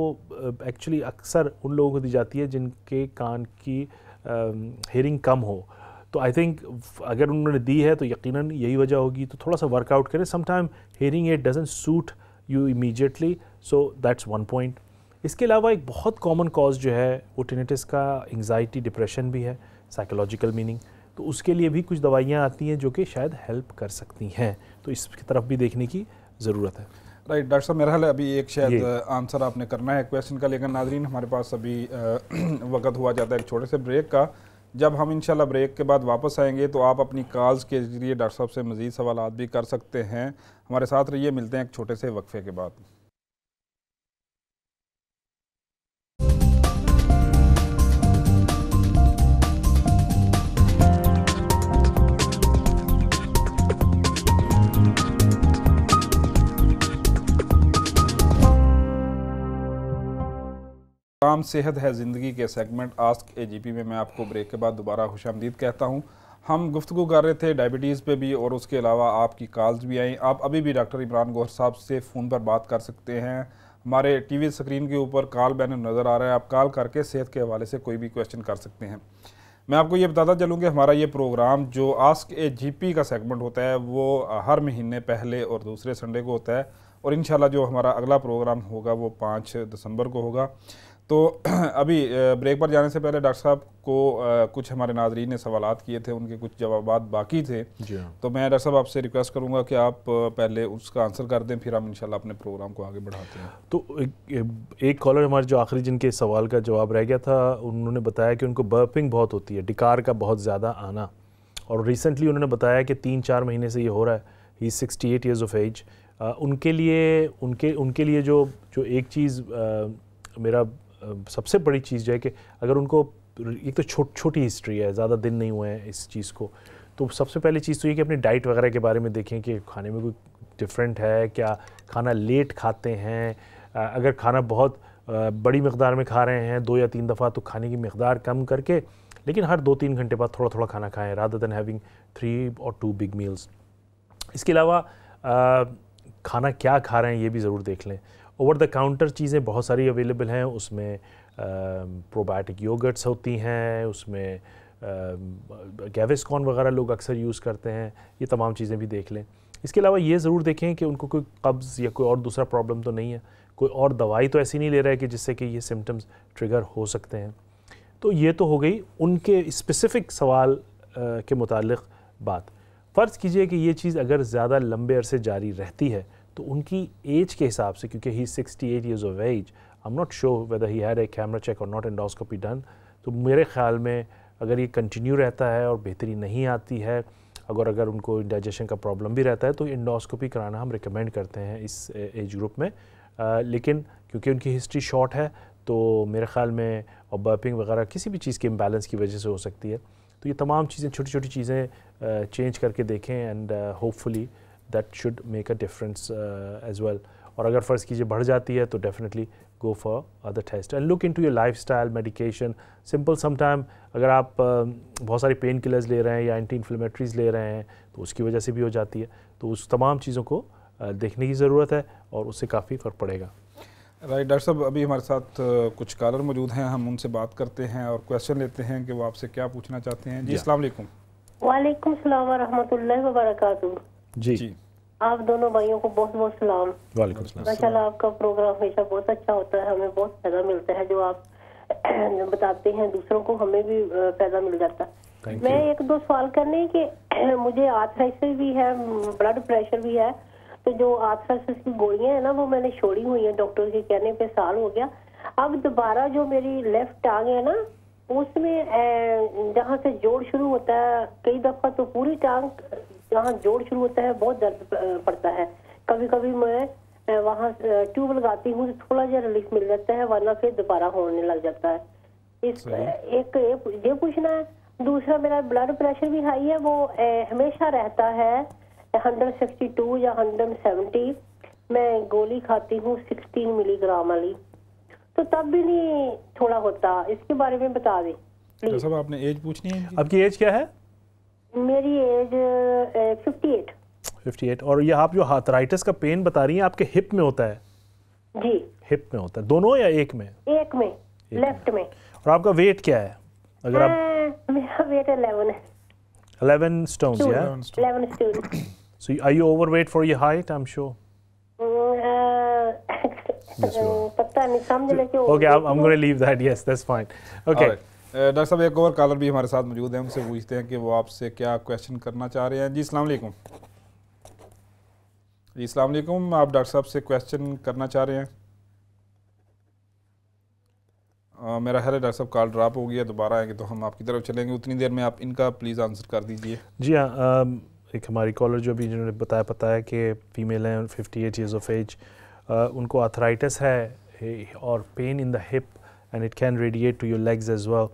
एक्चुअली अक्सर उन लोगों को दी जाती है जिनके कान की हेयरिंग कम हो तो आई थिंक अगर उन्होंने दी है तो यकीनन यही वजह होगी तो थोड़ा सा वर्कआउट करें sometime hearing aid doesn't suit you immediately so that's one point इसके अलावा एक बहुत कॉमन कॉज जो है वो टिनेटिस का एंगजाइटी डिप्रेशन भी है साइकोलॉजिकल मीनिंग तो उसके लिए भी कुछ दवाइयाँ आती हैं जो कि शायद हेल्प कर सकती हैं तो इसकी तरफ भी देखने की ज़रूरत है राइट डॉक्टर साहब मेरा हाल अभी एक शायद आंसर आपने करना है क्वेश्चन का लेकिन नाजरीन हमारे पास अभी वक्त हुआ जाता है एक छोटे से ब्रेक का जब हम इंशाल्लाह ब्रेक के बाद वापस आएंगे तो आप अपनी कॉल्स के ज़रिए डॉक्टर साहब से मज़ीद सवाल भी कर सकते हैं हमारे साथ रहिए मिलते हैं एक छोटे से वक्फे के बाद काम सेहत है ज़िंदगी के सेगमेंट आस्क पी में मैं आपको ब्रेक के बाद दोबारा खुश आमदीद कहता हूँ हम गुफ्तु कर रहे थे डायबिटीज़ पे भी और उसके अलावा आपकी कॉल्स भी आई आप अभी भी डॉक्टर इमरान गौर साहब से फ़ोन पर बात कर सकते हैं हमारे टीवी स्क्रीन के ऊपर कॉल बैनर नज़र आ रहा है आप कॉल करके सेहत के हवाले से कोई भी क्वेश्चन कर सकते हैं मैं आपको ये बताता चलूँ कि हमारा ये प्रोग्राम जो आस्क ए पी का सेगमेंट होता है वो हर महीने पहले और दूसरे संडे को होता है और इन जो हमारा अगला प्रोग्राम होगा वो पाँच दिसंबर को होगा तो अभी ब्रेक पर जाने से पहले डॉक्टर साहब को कुछ हमारे नाजरीन ने सवाल किए थे उनके कुछ जवाब बाकी थे हाँ। तो मैं डॉक्टर साहब आपसे रिक्वेस्ट करूंगा कि आप पहले उसका आंसर कर दें फिर हम इंशाल्लाह अपने प्रोग्राम को आगे बढ़ाते हैं तो एक, एक कॉलर हमारे जो आखिरी जिनके सवाल का जवाब रह गया था उन्होंने बताया कि उनको बर्पिंग बहुत होती है डिकार का बहुत ज़्यादा आना और रिसेंटली उन्होंने बताया कि तीन चार महीने से ये हो रहा है ही sixty eight years of age उनके लिए उनके उनके लिए जो जो एक चीज़ मेरा सबसे बड़ी चीज़ जो है कि अगर उनको एक तो छोट छोटी हिस्ट्री है ज़्यादा दिन नहीं हुए हैं इस चीज़ को तो सबसे पहली चीज़ तो ये कि अपनी डाइट वगैरह के बारे में देखें कि खाने में कोई डिफरेंट है क्या खाना लेट खाते हैं अगर खाना बहुत बड़ी मकदार में खा रहे हैं दो या तीन दफ़ा तो खाने की मकदार कम करके लेकिन हर दो तीन घंटे बाद थोड़ा थोड़ा खाना खाएं रादर देन हैविंग थ्री और टू बिग मील्स इसके अलावा खाना क्या खा रहे हैं ये भी ज़रूर देख लें ओवर द काउंटर चीज़ें बहुत सारी अवेलेबल हैं उसमें प्रोबायोटिक योगर्ट्स होती हैं उसमें गैविस्कॉन वगैरह लोग अक्सर यूज़ करते हैं ये तमाम चीज़ें भी देख लें इसके अलावा ये ज़रूर देखें कि उनको कोई कब्ज़ या कोई और दूसरा प्रॉब्लम तो नहीं है कोई और दवाई तो ऐसी नहीं ले रहा है कि जिससे कि ये सिम्टम्स ट्रिगर हो सकते हैं तो ये तो हो गई उनके स्पेसिफ़िक सवाल के मुतालिक बात फ़र्ज़ कीजिए कि ये चीज़ अगर ज़्यादा लंबे अरसे जारी रहती है तो उनकी एज के हिसाब से क्योंकि ही sixty eight years of age I am not sure whether he had a camera check और नॉट एंडोस्कोपी डन तो मेरे ख्याल में अगर ये कंटिन्यू रहता है और बेहतरी नहीं आती है अगर अगर उनको डाइजेशन का प्रॉब्लम भी रहता है तो इंडोस्कोपी कराना हम रिकमेंड करते हैं इस एज ग्रुप में आ, लेकिन क्योंकि उनकी हिस्ट्री शॉर्ट है तो मेरे ख्याल में और बर्पिंग वगैरह किसी भी चीज़ के इम्बेलेंस की वजह से हो सकती है तो ये तमाम चीज़ें छोटी छोटी चीज़ें चेंज करके देखें and hopefully uh, that should make a difference as well और अगर फ़र्ज़ कीजिए बढ़ जाती है तो definitely go for other test and look in to your lifestyle medication simple sometime अगर आप uh, बहुत सारी पेन किलर्स ले रहे हैं या एंटी इन्फ्लेमेटरीज ले रहे हैं तो उसकी वजह से भी हो जाती है तो उस तमाम चीज़ों को uh, देखने की ज़रूरत है और उससे काफ़ी फ़र्क पड़ेगा राइट डॉक्टर साहब अभी हमारे साथ uh, कुछ कॉलर मौजूद हैं हम उनसे बात करते हैं और क्वेश्चन लेते हैं कि वो आपसे क्या पूछना चाहते हैं जी अस्सलाम वालेकुम वालेकुम सलाम जी, जी। आप दोनों भाइयों को बहुत बहुत सलाम वालेकुम आपका प्रोग्राम हमेशा बहुत अच्छा होता है हमें बहुत फायदा मिलता है जो आप बताते हैं दूसरों को हमें भी फायदा मिल जाता है मैं एक दो सवाल करने कि मुझे आर्थराइसिस भी है ब्लड प्रेशर भी है तो जो आर्थराइसिस की गोलियां है ना वो मैंने छोड़ी हुई है डॉक्टर के कहने पे साल हो गया अब दोबारा जो मेरी लेफ्ट टांग है ना उसमें जहाँ से जोड़ शुरू होता है कई दफा तो पूरी टांग जहाँ जोड़ शुरू होता है बहुत दर्द पड़ता है कभी कभी मैं वहाँ ट्यूब लगाती हूँ तो थोड़ा सा रिलीफ मिल जाता है वरना फिर दोबारा होने लग जाता है इस एक ये पूछना है दूसरा मेरा ब्लड प्रेशर भी हाई है वो ए, हमेशा रहता है 162 या 170 मैं गोली खाती हूँ 16 मिलीग्राम वाली तो तब भी नहीं थोड़ा होता इसके बारे में बता दें तो साहब आपने एज पूछनी है आपकी एज क्या है मेरी एज फिफ्टी एट और ये आप जो हाथराइटिस का पेन बता रही हैं आपके हिप में होता है जी हिप में होता है दोनों या एक में एक में एक लेफ्ट में।, में और आपका वेट क्या है अगर आप हाँ, मेरा वेट अलेवन है अलेवन स्टोन्स या eleven stone so are you overweight for your height I am sure पता नहीं समझ लेके okay I am gonna leave that yes that's fine okay doctor साहब एक और कॉलर भी हमारे साथ मौजूद हैं उनसे पूछते हैं कि वो आपसे क्या क्वेश्चन करना चाह रहे हैं जी अस्सलाम वालेकुम जी अस्सलाम वालेकुम आप डॉक्टर साहब से क्वेश्चन करना चाह रहे हैं आ, मेरा ख्याल है डॉक्टर साहब कॉल ड्रॉप हो गया दोबारा आएंगे तो हम आपकी तरफ चलेंगे उतनी देर में आप इनका प्लीज़ आंसर कर दीजिए जी हाँ एक हमारी कॉलर जो भी जिन्होंने बताया पता है कि फ़ीमेल हैं fifty eight years of age उनको आर्थराइटिस है और pain in the hip and it can radiate to your legs as well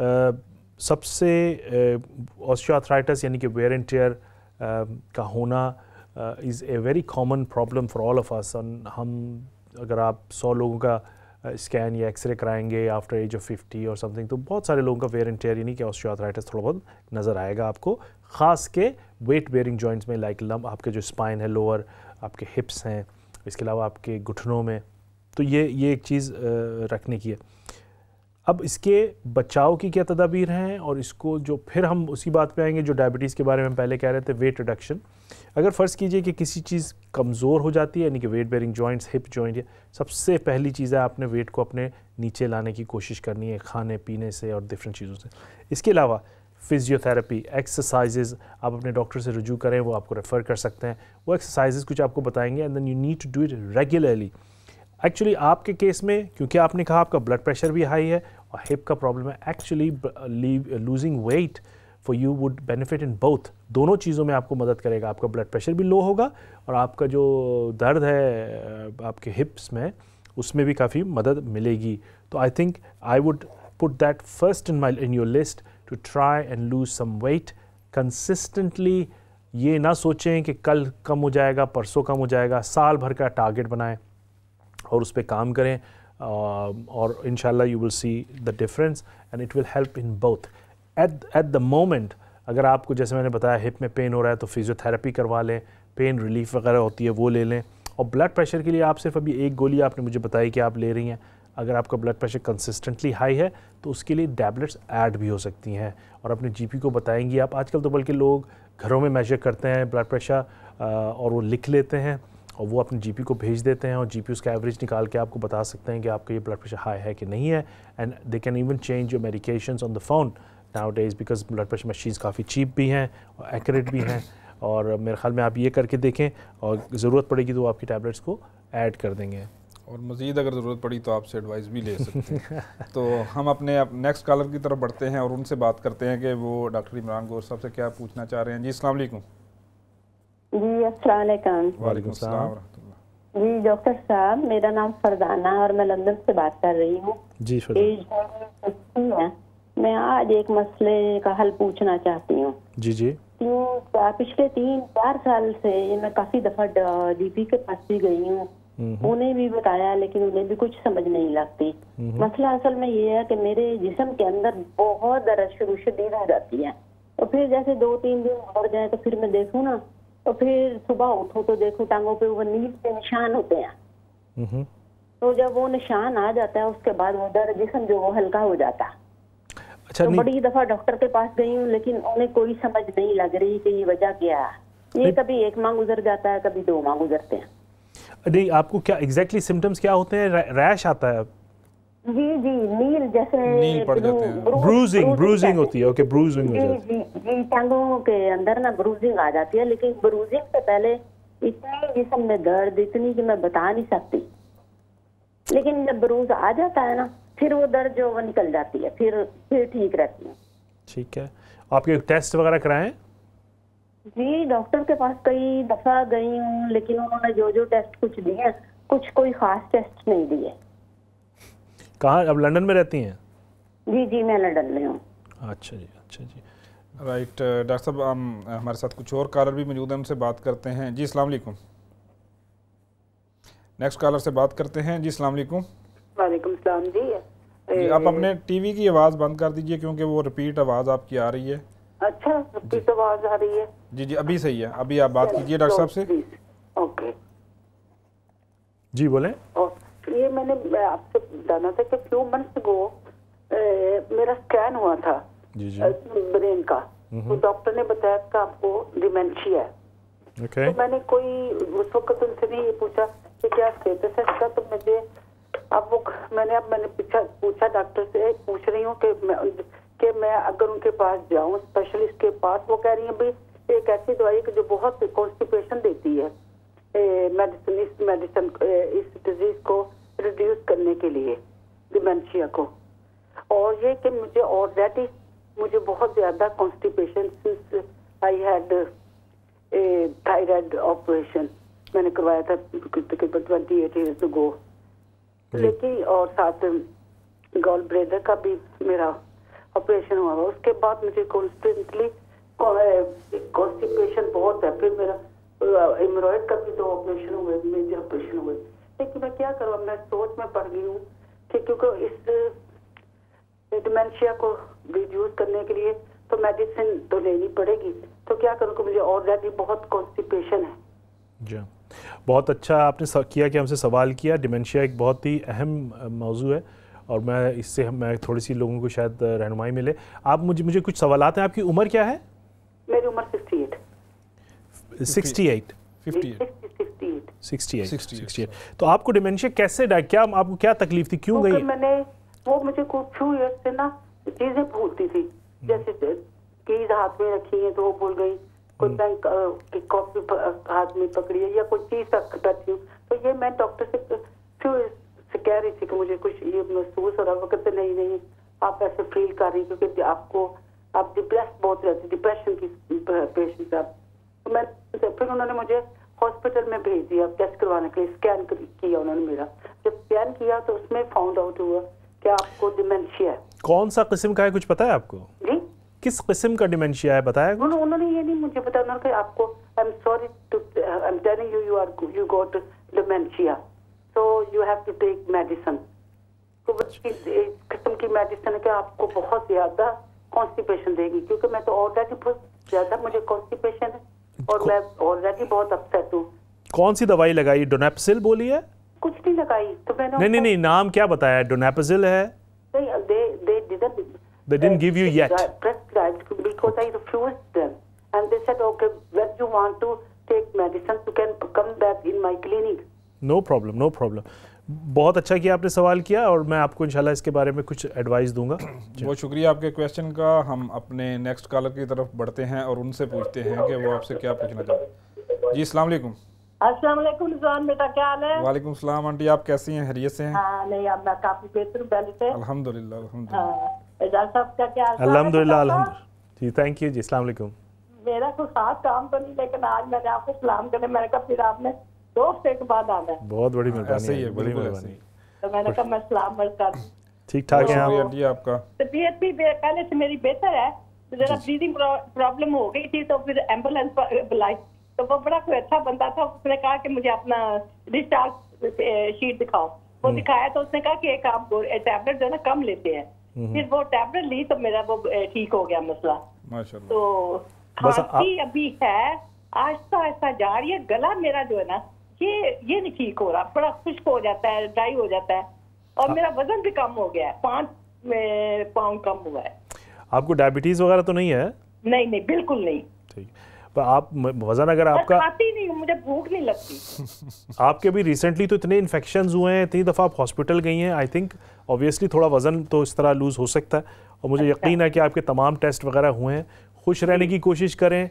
सबसे ऑस्टियोआर्थराइटिस यानी कि वेयर एंड टेयर का होना is a very common problem for all of us हम अगर आप सौ लोगों का स्कैन या एक्सरे कराएंगे आफ्टर एज ऑफ फिफ्टी और समथिंग तो बहुत सारे लोगों का वेयर एंड टेयर यानी कि ऑस्टियोआर्थराइटिस थोड़ा बहुत नज़र आएगा आपको ख़ास के वेट बेयरिंग जॉइंट्स में लाइक लम आपके जो स्पाइन है लोअर आपके हिप्स हैं इसके अलावा आपके घुटनों में तो ये ये एक चीज़ रखने की है अब इसके बचाव की क्या तदाबीर हैं और इसको जो फिर हम उसी बात पे आएंगे जो डायबिटीज़ के बारे में पहले कह रहे थे वेट रिडक्शन अगर फ़र्ज़ कीजिए कि किसी चीज़ कमज़ोर हो जाती है यानी कि weight bearing joints hip joint या सबसे पहली चीज़ है आपने वेट को अपने नीचे लाने की कोशिश करनी है खाने पीने से और डिफरेंट चीज़ों से इसके अलावा फिजियोथेरेपी एक्सरसाइजेज आप अपने डॉक्टर से रजू करें वो आपको रेफ़र कर सकते हैं वो एक्सरसाइजेज कुछ आपको बताएंगे and then you need to do it regularly actually आपके केस में क्योंकि आपने कहा आपका ब्लड प्रेशर भी हाई है और हिप का प्रॉब्लम है actually losing weight for you would benefit in both दोनों चीज़ों में आपको मदद करेगा आपका ब्लड प्रेशर भी लो होगा और आपका जो दर्द है आपके हिप्स में उसमें भी काफ़ी मदद मिलेगी तो I think I would put that first in my in your list to try and lose some weight consistently ये ना सोचें कि कल कम हो जाएगा परसों कम हो जाएगा साल भर का टारगेट बनाएं और उस पर काम करें और in you will see the difference and it will help in both at at the moment अगर आपको जैसे मैंने बताया हिप में पेन हो रहा है तो फिजियोथेरेपी करवा लें पेन रिलीफ वगैरह होती है वो ले लें और ब्लड प्रेशर के लिए आप सिर्फ अभी एक गोली आपने मुझे बताई कि आप ले रही हैं अगर आपका ब्लड प्रेशर कंसिस्टेंटली हाई है तो उसके लिए टैबलेट्स ऐड भी हो सकती हैं और अपने जीपी को बताएंगी आप आजकल तो बल्कि लोग घरों में मेजर करते हैं ब्लड प्रेशर और वो लिख लेते हैं और वो अपने जीपी को भेज देते हैं और जीपी उसका एवरेज निकाल के आपको बता सकते हैं कि आपका ये ब्लड प्रेशर हाई है कि नहीं है and they can even change your medication on the phone nowadays because blood pressure machine काफ़ी चीप भी हैं और एक्यूरेट भी हैं और मेरे ख्याल में आप ये करके देखें और ज़रूरत पड़ेगी तो आपकी टैबलेट्स को ऐड कर देंगे और मज़ीद अगर ज़रूरत पड़ी तो आपसे एडवाइस भी ले सकते हैं तो हम अपने आप नेक्स्ट कॉलर की तरफ बढ़ते हैं और उनसे बात करते हैं कि वो डॉक्टर इमरान गौर साहब से क्या पूछना चाह रहे हैं जी अलैक्म जी असलाकम वालेकुम जी डॉक्टर साहब मेरा नाम फरजाना और मैं लंदन से बात कर रही हूँ जी मैं आज एक मसले का हल पूछना चाहती हूँ जी जी तीन पिछले तीन चार साल से मैं काफी दफा डीपी के पास भी गई हूँ उन्हें भी बताया लेकिन उन्हें भी कुछ समझ नहीं लगती मसला असल में ये है कि मेरे जिसम के अंदर बहुत दर्द शुरू शदीद आ जाती है और फिर जैसे दो तीन दिन और जाए तो फिर मैं देखूँ ना तो फिर सुबह उठो तो देखो टांगों पे वो नींद के निशान होते हैं तो जब वो निशान आ जाता है उसके बाद वो दर्द जिसम जो वो हल्का हो जाता है अच्छा तो बड़ी दफा डॉक्टर के पास गई हूँ लेकिन उन्हें कोई समझ नहीं लग रही कि ये वजह क्या है ये कभी एक माह गुजर जाता है कभी दो माह गुजरते हैं नहीं आपको क्या एग्जैक्टली exactly सिम्टम्स क्या होते हैं रैश आता है जी जी नील जैसे नील पड़ जाते हैं ब्रूजिंग ब्रूजिंग, होती है ओके ब्रूजिंग हो जाती है जी जी टांगों के अंदर ना ब्रूजिंग आ जाती है लेकिन ब्रूजिंग से पहले इतनी जिसम में दर्द इतनी कि मैं बता नहीं सकती लेकिन जब ब्रूज आ जाता है ना फिर वो दर्द जो निकल जाती है फिर फिर ठीक रहती है ठीक है आपके टेस्ट वगैरह कराए जी डॉक्टर के पास कई दफा गई हूँ लेकिन उन्होंने जो जो टेस्ट कुछ दिए कुछ कोई खास टेस्ट नहीं दिए कहाँ अब लंदन में रहती हैं जी जी मैं लंदन में हूँ अच्छा जी अच्छा जी राइट डॉक्टर साहब हम हमारे साथ कुछ और कॉलर भी मौजूद हैं उनसे बात करते हैं जी अस्सलाम वालेकुम नेक्स्ट कॉलर से बात करते हैं जी अस्सलाम वालेकुम वालेकुम सलाम जी आप अपने टीवी की आवाज़ बंद कर दीजिए क्योंकि वो रिपीट आवाज़ आपकी आ रही है अच्छा रिपीट आवाज़ आ रही है जी जी अभी सही है अभी आप बात कीजिए डॉक्टर साहब तो से ओके जी बोले ये मैंने आपसे जाना था कि फ्यू मंथ्स गो मेरा स्कैन हुआ था ब्रेन का तो डॉक्टर ने बताया कि आपको डिमेंशिया है okay. तो मैंने कोई उस वक्त उनसे नहीं ये पूछा कि क्या स्टेटस है इसका तो मुझे अब वो मैंने अब मैंने पूछा पूछा डॉक्टर से पूछ रही हूँ कि मैं कि मैं अगर उनके पास जाऊँ स्पेशलिस्ट के पास वो कह रही है भाई एक ऐसी दवाई जो बहुत कॉन्स्टिपेशन देती है मेडिसिन इस मेडिसिन इस डिजीज को रिड्यूस करने के लिए डिमेंशिया को और ये कि मुझे ऑलरेडी मुझे बहुत ज़्यादा constipation since I had thyroid operation मैंने करवाया था तकरीबन ट्वेंटी एट ईयर्स गो लेकिन और साथ गॉल ब्रेडर का भी मेरा ऑपरेशन हुआ उसके बाद मुझे कॉन्स्टेंटली कॉन्स्टिपेशन बहुत है फिर मेरा एम्ब्रॉयड का भी दो ऑपरेशन हुए मेजर ऑपरेशन हुए लेकिन मैं क्या करूँ मैं सोच में पड़ गई हूँ कि क्योंकि इस डिमेंशिया को रिड्यूस करने के लिए तो मेडिसिन तो लेनी पड़ेगी तो क्या करूँ कि मुझे ऑलरेडी बहुत कॉन्स्टिपेशन है जी हाँ। बहुत अच्छा आपने किया कि हमसे सवाल किया डिमेंशिया एक बहुत ही अहम मौजू है और मैं इससे मैं थोड़ी सी लोगों को शायद रहनुमाई मिले आप मुझे मुझे कुछ सवाल आते हैं आपकी उम्र क्या है मेरी उम्र सिक्सटी सिक्सटी तो आपको डिमेंशिया कैसे क्या आपको क्या तकलीफ थी क्यों गई मैंने वो मुझे कुछ ईयर्स से ना चीजें भूलती थी हम्म। जैसे कीज हाथ में रखी है तो वो भूल गई कोई बैंक कॉपी हाथ में पकड़ी है या कोई चीज बैठी हूँ तो ये मैं डॉक्टर से क्यों से कह रही थी कि मुझे कुछ ये महसूस हो रहा वो कहते नहीं नहीं आप ऐसे फील कर रही क्योंकि आपको आप डिप्रेस बहुत रहते डिप्रेशन की पेशेंट आप तो मैं तो फिर उन्होंने मुझे हॉस्पिटल में भेज दिया टेस्ट करवाने के लिए स्कैन किया उन्होंने मेरा जब स्कैन किया तो उसमें फाउंड आउट हुआ कि आपको डिमेंशिया है कौन सा किस्म का है कुछ पता है आपको जी किस किस्म का डिमेंशिया है बताया उन्होंने ये नहीं मुझे बताया उन्होंने कहा आपको I am sorry to I am telling you you are you got dementia so you have to take medicine तो अच्छा। किस्म की मेडिसिन है कि आपको बहुत ज्यादा कॉन्स्टिपेशन देगी क्योंकि मैं तो ऑलरेडी बहुत ज्यादा मुझे कॉन्स्टिपेशन है और मैं ऑलरेडी बहुत अपसेट हूँ कौन सी दवाई लगाई डोनेपसिल बोली है कुछ नहीं लगाई तो मैंने नहीं नहीं नहीं नाम क्या बताया डोनेपसिल है नहीं they they didn't they didn't give you yet prescribed because i refused them and they said okay when you want to take medicines you can come back in my clinic no problem no problem बहुत अच्छा किया आपने सवाल किया और मैं आपको इंशाल्लाह इसके बारे में कुछ एडवाइस दूंगा बहुत शुक्रिया आपके क्वेश्चन का हम अपने नेक्स्ट कॉलर की तरफ बढ़ते हैं और उनसे पूछते हैं कि वो आपसे क्या पूछना चाहते हैं जी अस्सलाम वालेकुम अस्सलाम वालेकुम रिजवान बेटा क्या हाल है वालेकुम सलाम आंटी आप कैसी हैं हरियत से हैं हाँ, नहीं अब मैं काफी बेहतर हूँ पहले से अल्हम्दुलिल्लाह अल्हम्दुलिल्लाह हाँ, साहब का क्या अल्हम्दुलिल्लाह अल्हम्दुलिल्लाह जी थैंक यू जी अस्सलाम वालेकुम मेरा कुछ खास काम तो नहीं लेकिन आज मैंने आपको सलाम करने मैंने कहा फिर आपने दो हफ्ते के बाद आना है बहुत बड़ी मेहरबानी है बड़ी मेहरबानी तो मैंने कहा मैं सलाम कर ठीक ठाक है जी आपका तबीयत तो भी पहले से मेरी बेहतर है तो जरा ब्रीदिंग प्रॉब्लम हो गई थी तो फिर एम्बुलेंस बुलाई तो वो बड़ा कोई अच्छा बंदा था उसने कहा कि मुझे अपना डिस्चार्ज शीट दिखाओ वो हम्म। दिखाया तो उसने कहा कि एक आप टैबलेट जो है ना कम लेते हैं हम्म। फिर वो टैबलेट ली तो मेरा वो ठीक हो गया मसला तो खांसी अभी है आहिस्ता आहिस्ता जा रही है गला मेरा जो है ना ये ये नहीं ठीक हो रहा बड़ा खुश्क हो जाता है ड्राई हो जाता है और आ, हाँ। मेरा वजन भी कम हो गया है पाँच पाउंड कम हुआ है आपको डायबिटीज वगैरह तो नहीं है नहीं नहीं बिल्कुल नहीं ठीक पर आप वजन अगर आपका खाती नहीं मुझे भूख नहीं लगती आपके भी रिसेंटली तो इतने इन्फेक्शन हुए हैं इतनी दफ़ा आप हॉस्पिटल गई हैं आई थिंक ऑब्वियसली थोड़ा वजन तो इस तरह लूज़ हो सकता है और मुझे अच्छा। यकीन है कि आपके तमाम टेस्ट वगैरह हुए हैं खुश रहने की कोशिश करें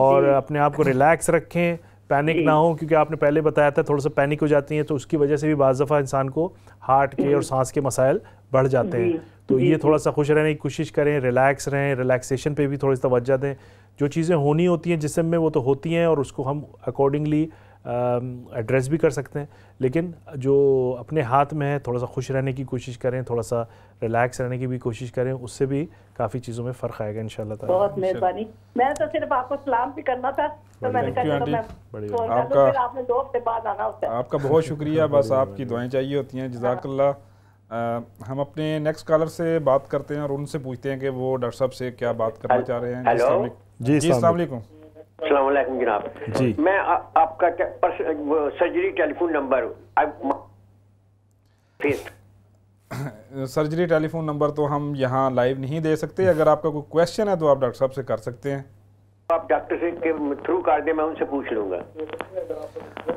और अपने आप को रिलैक्स रखें पैनिक ना हो क्योंकि आपने पहले बताया था थोड़ा सा पैनिक हो जाती है तो उसकी वजह से भी बज दफ़ा इंसान को हार्ट के और सांस के मसाइल बढ़ जाते हैं तो ये थोड़ा सा खुश रहने की कोशिश करें रिलैक्स रहें रिलैक्सेशन पे भी थोड़ी तोज्जह दें जो चीज़ें होनी होती हैं जिसम में वो तो होती हैं और उसको हम अकॉर्डिंगली एड्रेस भी कर सकते हैं लेकिन जो अपने हाथ में है थोड़ा सा खुश रहने की कोशिश करें थोड़ा सा रिलैक्स रहने की भी कोशिश करें उससे भी काफ़ी चीज़ों में फ़र्क आएगा इन बहुत मेहरबानी मैं तो सिर्फ आपको सलाम भी करना था तो मैंने कहा आपका आपने दो हफ्ते बाद आना होता है आपका बहुत शुक्रिया बस आपकी दुआएं चाहिए होती हैं जजाकल्ला हम अपने नेक्स्ट कॉलर से बात करते हैं और उनसे पूछते हैं कि वो डॉक्टर साहब से क्या बात करना चाह रहे हैं हेलो जी सलामकुम सलामकुम जनाब जी मैं आपका surgery telephone number surgery telephone number तो हम यहाँ लाइव नहीं दे सकते अगर आपका कोई क्वेश्चन है तो आप डॉक्टर साहब से कर सकते हैं आप डॉक्टर से के थ्रू कर दें मैं उनसे पूछ लूँगा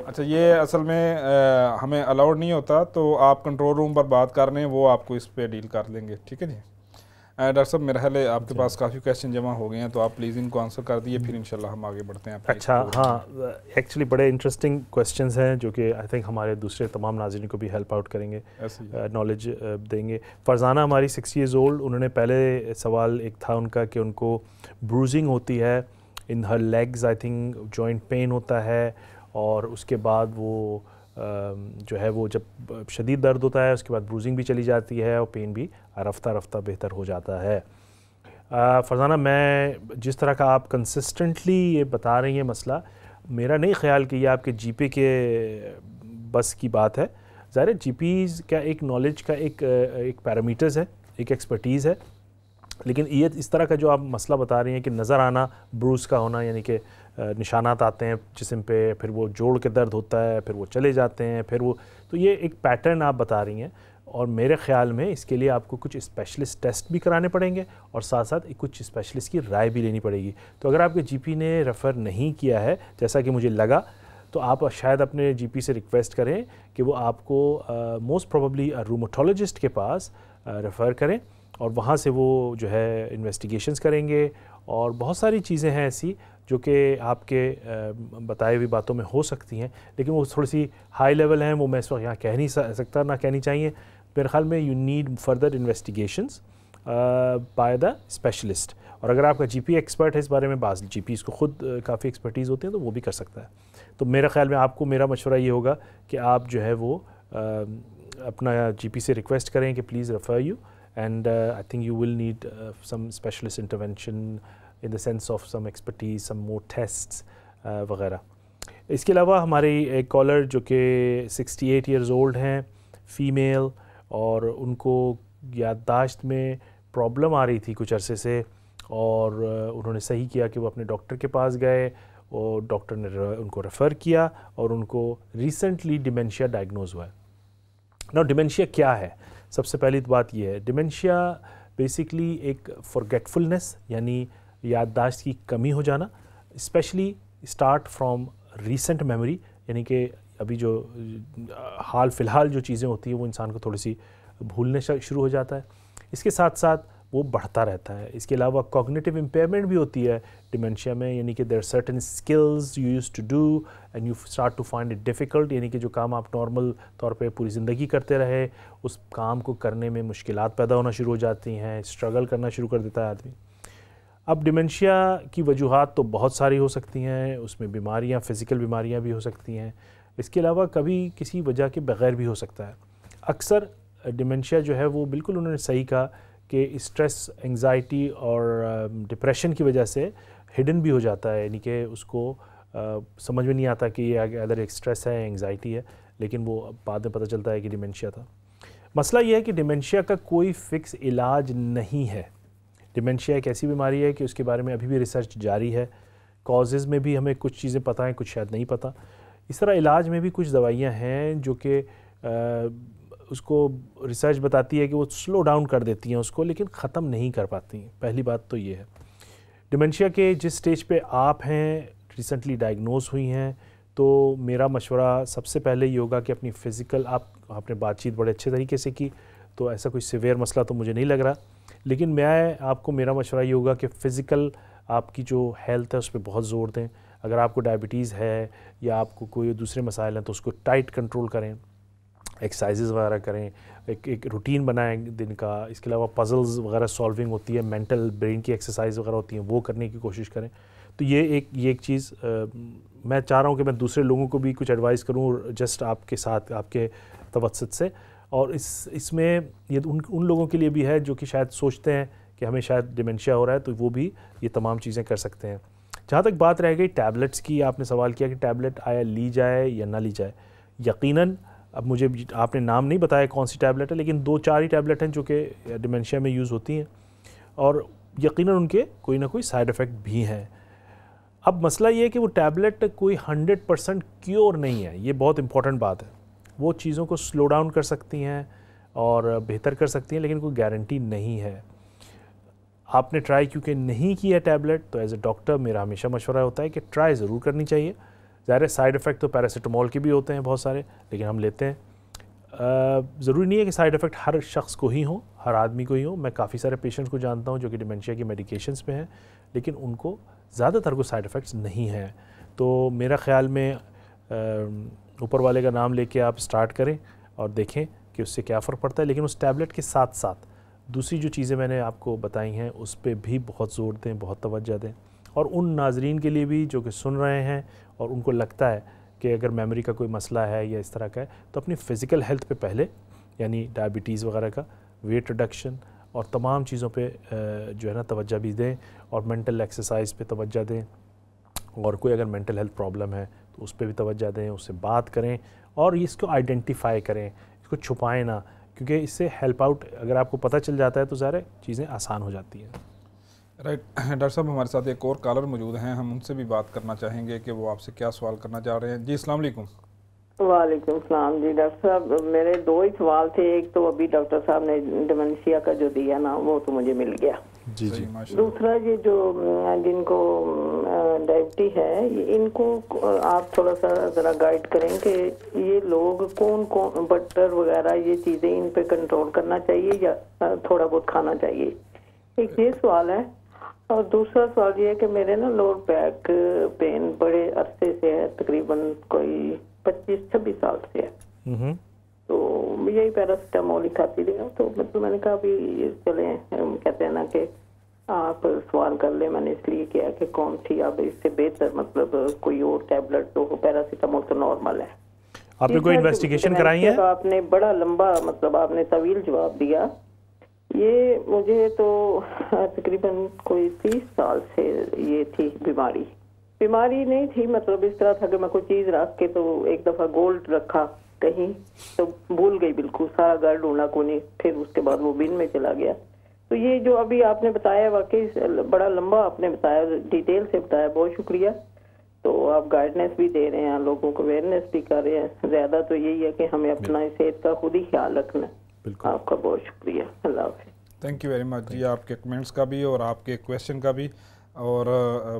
अच्छा ये असल में आ, हमें अलाउड नहीं होता तो आप कंट्रोल रूम पर बात कर रहे हैं वो आपको इस पर डील कर लेंगे ठीक है जी डॉक्टर साहब मेरा ख्याल है आपके अच्छा। पास काफ़ी क्वेश्चन जमा हो गए हैं तो आप प्लीज़ इनको आंसर कर दिए फिर इंशाल्लाह हम आगे बढ़ते हैं अच्छा हाँ एक्चुअली बड़े इंटरेस्टिंग क्वेश्चंस हैं जो कि आई थिंक हमारे दूसरे तमाम नाजरन को भी हेल्प आउट करेंगे नॉलेज देंगे फरजाना हमारी सिक्स ईयर्स ओल्ड उन्होंने पहले सवाल एक था उनका कि उनको ब्रूजिंग होती है in her legs I think joint pain होता है और उसके बाद वो जो है वो जब शदीद दर्द होता है उसके बाद ब्रूजिंग भी चली जाती है और पेन भी रफ्ता रफ्ता बेहतर हो जाता है फरजाना मैं जिस तरह का आप कंसिस्टेंटली ये बता रही हैं मसला मेरा नहीं ख्याल कि ये आपके जीपे के बस की बात है ज़ाहिर जीपीज़ का एक नॉलेज का एक एक पैरामीटर्स है एक एक्सपर्टीज़ है लेकिन ये इस तरह का जो आप मसला बता रही हैं कि नज़र आना ब्रूज़ का होना यानी कि निशानात आते हैं जिसम पे फिर वो जोड़ के दर्द होता है फिर वो चले जाते हैं फिर वो तो ये एक पैटर्न आप बता रही हैं और मेरे ख्याल में इसके लिए आपको कुछ स्पेशलिस्ट टेस्ट भी कराने पड़ेंगे और साथ साथ कुछ स्पेशलिस्ट की राय भी लेनी पड़ेगी तो अगर आपके जीपी ने रेफ़र नहीं किया है जैसा कि मुझे लगा तो आप शायद अपने जीपी से रिक्वेस्ट करें कि वो आपको मोस्ट प्रोबली रूमोटोलॉजिस्ट के पास रेफ़र करें और वहाँ से वो जो है इन्वेस्टिगेशंस करेंगे और बहुत सारी चीज़ें हैं ऐसी जो कि आपके बताई हुई बातों में हो सकती हैं लेकिन वो थोड़ी सी हाई लेवल हैं वो मैं इस वक्त यहाँ कह नहीं सकता ना कहनी चाहिए मेरे ख्याल में you need further investigation by the specialist और अगर आपका जीपी एक्सपर्ट है इस बारे में बाज जी को ख़ुद काफ़ी एक्सपर्टीज़ होती है तो वो भी कर सकता है तो मेरे ख्याल में आपको मेरा मशवरा ये होगा कि आप जो है वो आ, अपना जीपी से रिक्वेस्ट करें कि please refer you and I think you will need some specialist intervention in the sense of some expertise some more test वगैरह इसके अलावा हमारे एक कॉलर जो कि 68 एट ईयर्स ओल्ड हैं फीमेल और उनको याददाश्त में प्रॉब्लम आ रही थी कुछ अरसे से और उन्होंने सही किया कि वो अपने डॉक्टर के पास गए और डॉक्टर ने उनको रेफ़र किया और उनको रिसेंटली डिमेंशिया डायग्नोज हुआ है ना डिमेंशिया क्या है सबसे पहली तो बात यह है डिमेंशिया बेसिकली एक फॉरगेटफुलनेस यानी याददाश्त की कमी हो जाना specially start from recent memory यानी कि अभी जो हाल फिलहाल जो चीज़ें होती हैं वो इंसान को थोड़ी सी भूलने शुरू हो जाता है इसके साथ साथ वो बढ़ता रहता है इसके अलावा कॉग्निटिव इम्पेयरमेंट भी होती है डिमेंशिया में यानी कि there certain skills you use to do and you start to find it difficult यानी कि जो काम आप नॉर्मल तौर पे पूरी ज़िंदगी करते रहे उस काम को करने में मुश्किल पैदा होना शुरू हो जाती हैं स्ट्रगल करना शुरू कर देता है आदमी अब डिमेंशिया की वजूहत तो बहुत सारी हो सकती हैं उसमें बीमारियां फ़िज़िकल बीमारियां भी हो सकती हैं इसके अलावा कभी किसी वजह के बग़ैर भी हो सकता है अक्सर डिमेंशिया जो है वो बिल्कुल उन्होंने सही कहा कि स्ट्रेस एंगजाइटी और डिप्रेशन की वजह से हिडन भी हो जाता है यानी कि उसको आ, समझ में नहीं आता कि ये अदर एक स्ट्रेस है एंगजाइटी है लेकिन वो बाद में पता चलता है कि डिमेंशिया था मसला ये है कि डिमेंशिया का कोई फ़िक्स इलाज नहीं है डिमेंशिया एक ऐसी बीमारी है कि उसके बारे में अभी भी रिसर्च जारी है कॉजेज़ में भी हमें कुछ चीज़ें पता हैं कुछ शायद नहीं पता इस तरह इलाज में भी कुछ दवाइयाँ हैं जो कि उसको रिसर्च बताती है कि वो स्लो डाउन कर देती हैं उसको लेकिन ख़त्म नहीं कर पाती हैं पहली बात तो ये है डिमेंशिया के जिस स्टेज पे आप हैं रिसेंटली डायग्नोज हुई हैं तो मेरा मशवरा सबसे पहले ये होगा कि अपनी फ़िज़िकल आप आपने बातचीत बड़े अच्छे तरीके से की तो ऐसा कोई सिवियर मसला तो मुझे नहीं लग रहा लेकिन मैं आपको मेरा मशवरा ये होगा कि फ़िज़िकल आपकी जो हेल्थ है उस पर बहुत ज़ोर दें अगर आपको डायबिटीज़ है या आपको कोई दूसरे मसाइल हैं तो उसको टाइट कंट्रोल करें एक्सरसाइज वगैरह करें एक एक रूटीन बनाएं दिन का इसके अलावा पजल्स वगैरह सॉल्विंग होती है मेंटल ब्रेन की एक्सरसाइज वगैरह होती है वो करने की कोशिश करें तो ये एक ये एक चीज़ आ, मैं चाह रहा हूँ कि मैं दूसरे लोगों को भी कुछ एडवाइस करूँ जस्ट आपके साथ आपके तवसत से और इस इसमें ये उन उन लोगों के लिए भी है जो कि शायद सोचते हैं कि हमें शायद डिमेंशिया हो रहा है तो वो भी ये तमाम चीज़ें कर सकते हैं जहाँ तक बात रह गई टैबलेट्स की आपने सवाल किया कि टैबलेट आया ली जाए या ना ली जाए यकीनन अब मुझे आपने नाम नहीं बताया कौन सी टैबलेट है लेकिन दो चार ही टैबलेट हैं जो कि डिमेंशिया में यूज़ होती हैं और यकीनन उनके कोई ना कोई साइड इफ़ेक्ट भी हैं अब मसला ये है कि वो टैबलेट कोई हंड्रेड परसेंट क्योर नहीं है ये बहुत इंपॉर्टेंट बात है वो चीज़ों को स्लो डाउन कर सकती हैं और बेहतर कर सकती हैं लेकिन कोई गारंटी नहीं है आपने ट्राई क्योंकि नहीं किया टैबलेट तो एज ए डॉक्टर मेरा हमेशा मशवरा होता है कि ट्राई ज़रूर करनी चाहिए ज़ाहिर साइड इफ़ेक्ट तो पैरासीटामोल के भी होते हैं बहुत सारे लेकिन हम लेते हैं ज़रूरी नहीं है कि साइड इफ़ेक्ट हर शख्स को ही हो हर आदमी को ही हो मैं काफ़ी सारे पेशेंट्स को जानता हूँ जो कि डिमेंशिया की मेडिकेशंस पे हैं लेकिन उनको ज़्यादातर को साइड इफ़ेक्ट्स नहीं हैं तो मेरा ख्याल में ऊपर वाले का नाम लेके आप स्टार्ट करें और देखें कि उससे क्या फ़र्क पड़ता है लेकिन उस टैबलेट के साथ साथ दूसरी जो चीज़ें मैंने आपको बताई हैं उस पर भी बहुत ज़ोर दें बहुत तोज्जा दें और उन नाजरीन के लिए भी जो कि सुन रहे हैं और उनको लगता है कि अगर मेमोरी का कोई मसला है या इस तरह का है तो अपनी फ़िज़िकल हेल्थ पे पहले यानी डायबिटीज़ वगैरह का वेट रिडक्शन और तमाम चीज़ों पे जो है ना तोज्जह भी दें और मेंटल एक्सरसाइज पे तवज्जा दें और कोई अगर मेंटल हेल्थ प्रॉब्लम है उस पर भी तोज्जा दें उससे बात करें और इसको आइडेंटिफाई करें इसको छुपाएं ना क्योंकि इससे हेल्प आउट अगर आपको पता चल जाता है तो सारे चीज़ें आसान हो जाती हैं राइट डॉक्टर साहब हमारे साथ एक और कॉलर मौजूद हैं हम उनसे भी बात करना चाहेंगे कि वो आपसे क्या सवाल करना चाह रहे हैं जी अस्सलाम वालेकुम वालेकुम सलाम जी डॉक्टर साहब मेरे दो ही सवाल थे एक तो अभी डॉक्टर साहब ने डमेंशिया का जो दिया ना वो तो मुझे मिल गया जी जी दूसरा ये जो जिनको डायबिटी है इनको आप थोड़ा सा जरा गाइड करें कि ये लोग कौन कौन बटर वगैरह ये चीजें इन पे कंट्रोल करना चाहिए या थोड़ा बहुत खाना चाहिए एक ये सवाल है और दूसरा सवाल ये है कि मेरे ना लोअर बैक पेन बड़े अरसे से है तकरीबन कोई पच्चीस छब्बीस साल से है हम्म। तो यही पैरासिटामोल ही खाती रही तो मतलब मैंने कहा अभी चले के आप सवाल कर ले मैंने इसलिए किया कि कौन सी अब इससे बेहतर मतलब कोई और टेबलेट दो तो पैरासीटामोल तो नॉर्मल है आपने कोई इन्वेस्टिगेशन कराई है आपने बड़ा लंबा मतलब आपने तवील जवाब दिया ये मुझे तो तकरीबन कोई तीस साल से ये थी बीमारी बीमारी नहीं थी मतलब इस तरह था कि मैं कोई चीज़ रख के तो एक दफ़ा गोल्ड रखा कहीं तो भूल गई बिल्कुल सारा घर ढूंढा कोने फिर उसके बाद वो बिन में चला गया तो ये जो अभी आपने बताया वाकई बड़ा लंबा आपने बताया डिटेल से बताया बहुत शुक्रिया तो आप गाइडनेस भी दे रहे हैं लोगों को अवेयरनेस भी कर रहे हैं ज्यादा तो यही है कि हमें अपना सेहत का खुद ही ख्याल रखना है आपका बहुत शुक्रिया अल्लाह थैंक यू वेरी मच जी आपके कमेंट्स का भी और आपके क्वेश्चन का भी और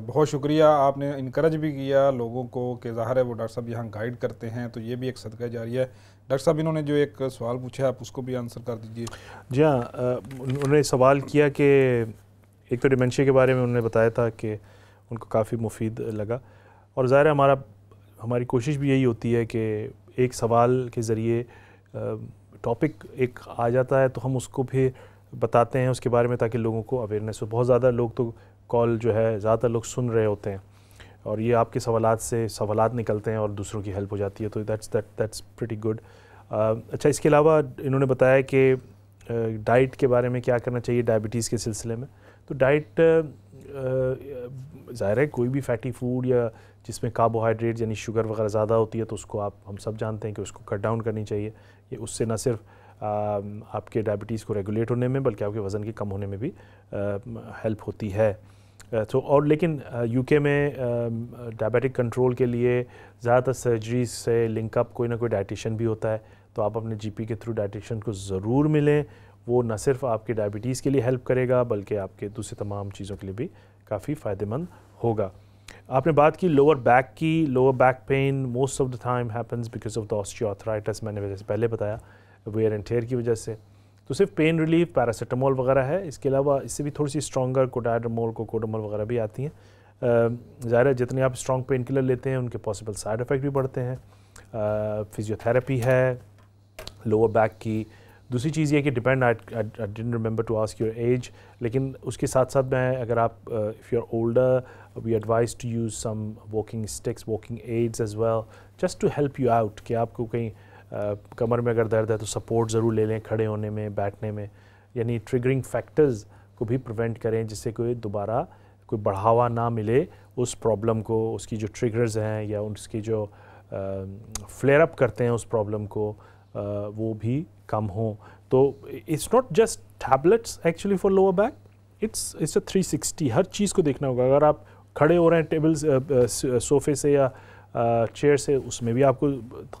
बहुत शुक्रिया आपने इनक्रेज भी किया लोगों को कि ज़ाहिर है वो डॉक्टर साहब यहाँ गाइड करते हैं तो ये भी एक सदका जारी है डॉक्टर साहब इन्होंने जो एक सवाल पूछा आप उसको भी आंसर कर दीजिए जी हाँ उन्होंने सवाल किया कि एक तो डिमेंशिया के बारे में उन्होंने बताया था कि उनको काफ़ी मुफीद लगा और ज़ाहिर हमारा हमारी कोशिश भी यही होती है कि एक सवाल के ज़रिए टॉपिक एक आ जाता है तो हम उसको भी बताते हैं उसके बारे में ताकि लोगों को अवेयरनेस हो बहुत ज़्यादा लोग तो कॉल जो है ज़्यादातर लोग सुन रहे होते हैं और ये आपके सवाल से सवाल निकलते हैं और दूसरों की हेल्प हो जाती है तो that's that that's pretty good अच्छा इसके अलावा इन्होंने बताया कि डाइट के बारे में क्या करना चाहिए डायबिटीज़ के सिलसिले में तो डाइट ज़ाहिर है कोई भी फैटी फूड या जिसमें कार्बोहाइड्रेट यानी शुगर वगैरह ज़्यादा होती है तो उसको आप हम सब जानते हैं कि उसको कट डाउन करनी चाहिए ये उससे ना सिर्फ आपके डायबिटीज़ को रेगुलेट होने में बल्कि आपके वज़न के कम होने में भी हेल्प होती है तो और लेकिन यूके में डायबिटिक कंट्रोल के लिए ज़्यादातर सर्जरीज से लिंकअप कोई ना कोई डाइटिशन भी होता है तो आप अपने जीपी के थ्रू डाइटिशन को ज़रूर मिलें वो न सिर्फ आपके डायबिटीज़ के लिए हेल्प करेगा बल्कि आपके दूसरे तमाम चीज़ों के लिए भी काफ़ी फ़ायदेमंद होगा आपने बात की लोअर बैक की lower back pain most of the time happens because of the osteoarthritis मैंने वजह से पहले बताया वेयर एंड टेयर की वजह से तो सिर्फ पेन रिलीफ पैरासीटामोल वगैरह है इसके अलावा इससे भी थोड़ी सी स्ट्रॉगर कोडाइडामोल कोकोडामोल वगैरह भी आती हैं ज़ाहिर है जितने आप स्ट्रॉन्ग पेन किलर लेते हैं उनके पॉसिबल साइड इफ़ेक्ट भी बढ़ते हैं फिज़ियोथेरेपी है लोअर बैक की दूसरी चीज़ ये कि depend I didn't remember to ask your age लेकिन उसके साथ साथ मैं अगर आप if you are older we advise to use some walking sticks walking aids as well just to help you out कि आपको कहीं uh, कमर में अगर दर्द है तो सपोर्ट ज़रूर ले लें खड़े होने में बैठने में यानी ट्रिगरिंग फैक्टर्स को भी प्रिवेंट करें जिससे कोई दोबारा कोई बढ़ावा ना मिले उस प्रॉब्लम को उसकी जो ट्रिगर्स हैं या उसके जो फ्लेयर uh, अप करते हैं उस प्रॉब्लम को Uh, वो भी कम हो तो it's not just tablets actually for lower back it's it's a 360 हर चीज़ को देखना होगा अगर आप खड़े हो रहे हैं टेबल्स सोफे uh, uh, से या चेयर से उसमें भी आपको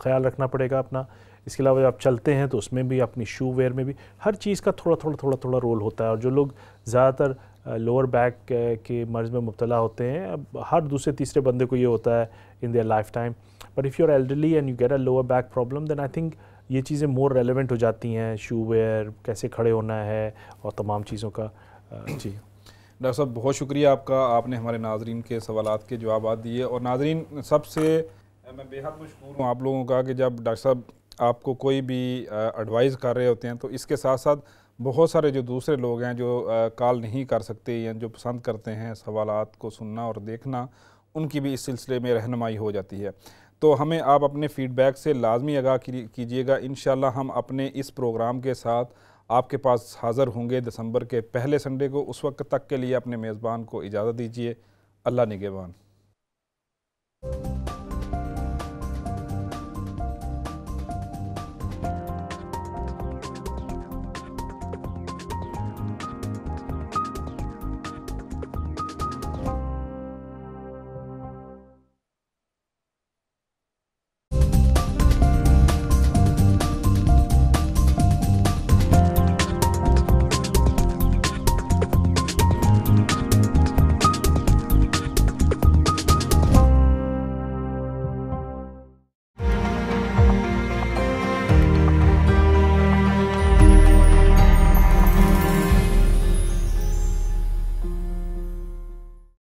ख्याल रखना पड़ेगा अपना इसके अलावा आप चलते हैं तो उसमें भी अपनी शू वेयर में भी हर चीज़ का थोड़ा थोड़ा थोड़ा थोड़ा रोल होता है और जो लोग ज़्यादातर लोअर बैक के मर्ज़ में मुबतला होते हैं अब हर दूसरे तीसरे बंदे को ये होता है in their lifetime but if you are elderly and you get a lower back problem then I think ये चीज़ें मोर रेलिवेंट हो जाती हैं शू वेयर कैसे खड़े होना है और तमाम चीज़ों का जी डॉक्टर साहब बहुत शुक्रिया आपका आपने हमारे नाजरन के सवाल के जवाब दिए और नाजरन सबसे मैं बेहद मशहूर हूँ आप लोगों का कि जब डॉक्टर साहब आपको कोई भी एडवाइस कर रहे होते हैं तो इसके साथ साथ बहुत सारे जो दूसरे लोग हैं जो कॉल नहीं कर सकते या जो पसंद करते हैं सवालत को सुनना और देखना उनकी भी इस सिलसिले में रहनमाई हो जाती है तो हमें आप अपने फ़ीडबैक से लाजमी आगा कीजिएगा इन हम अपने इस प्रोग्राम के साथ आपके पास हाज़र होंगे दिसंबर के पहले संडे को उस वक्त तक के लिए अपने मेज़बान को इजाज़त दीजिए अल्लाह निगेबान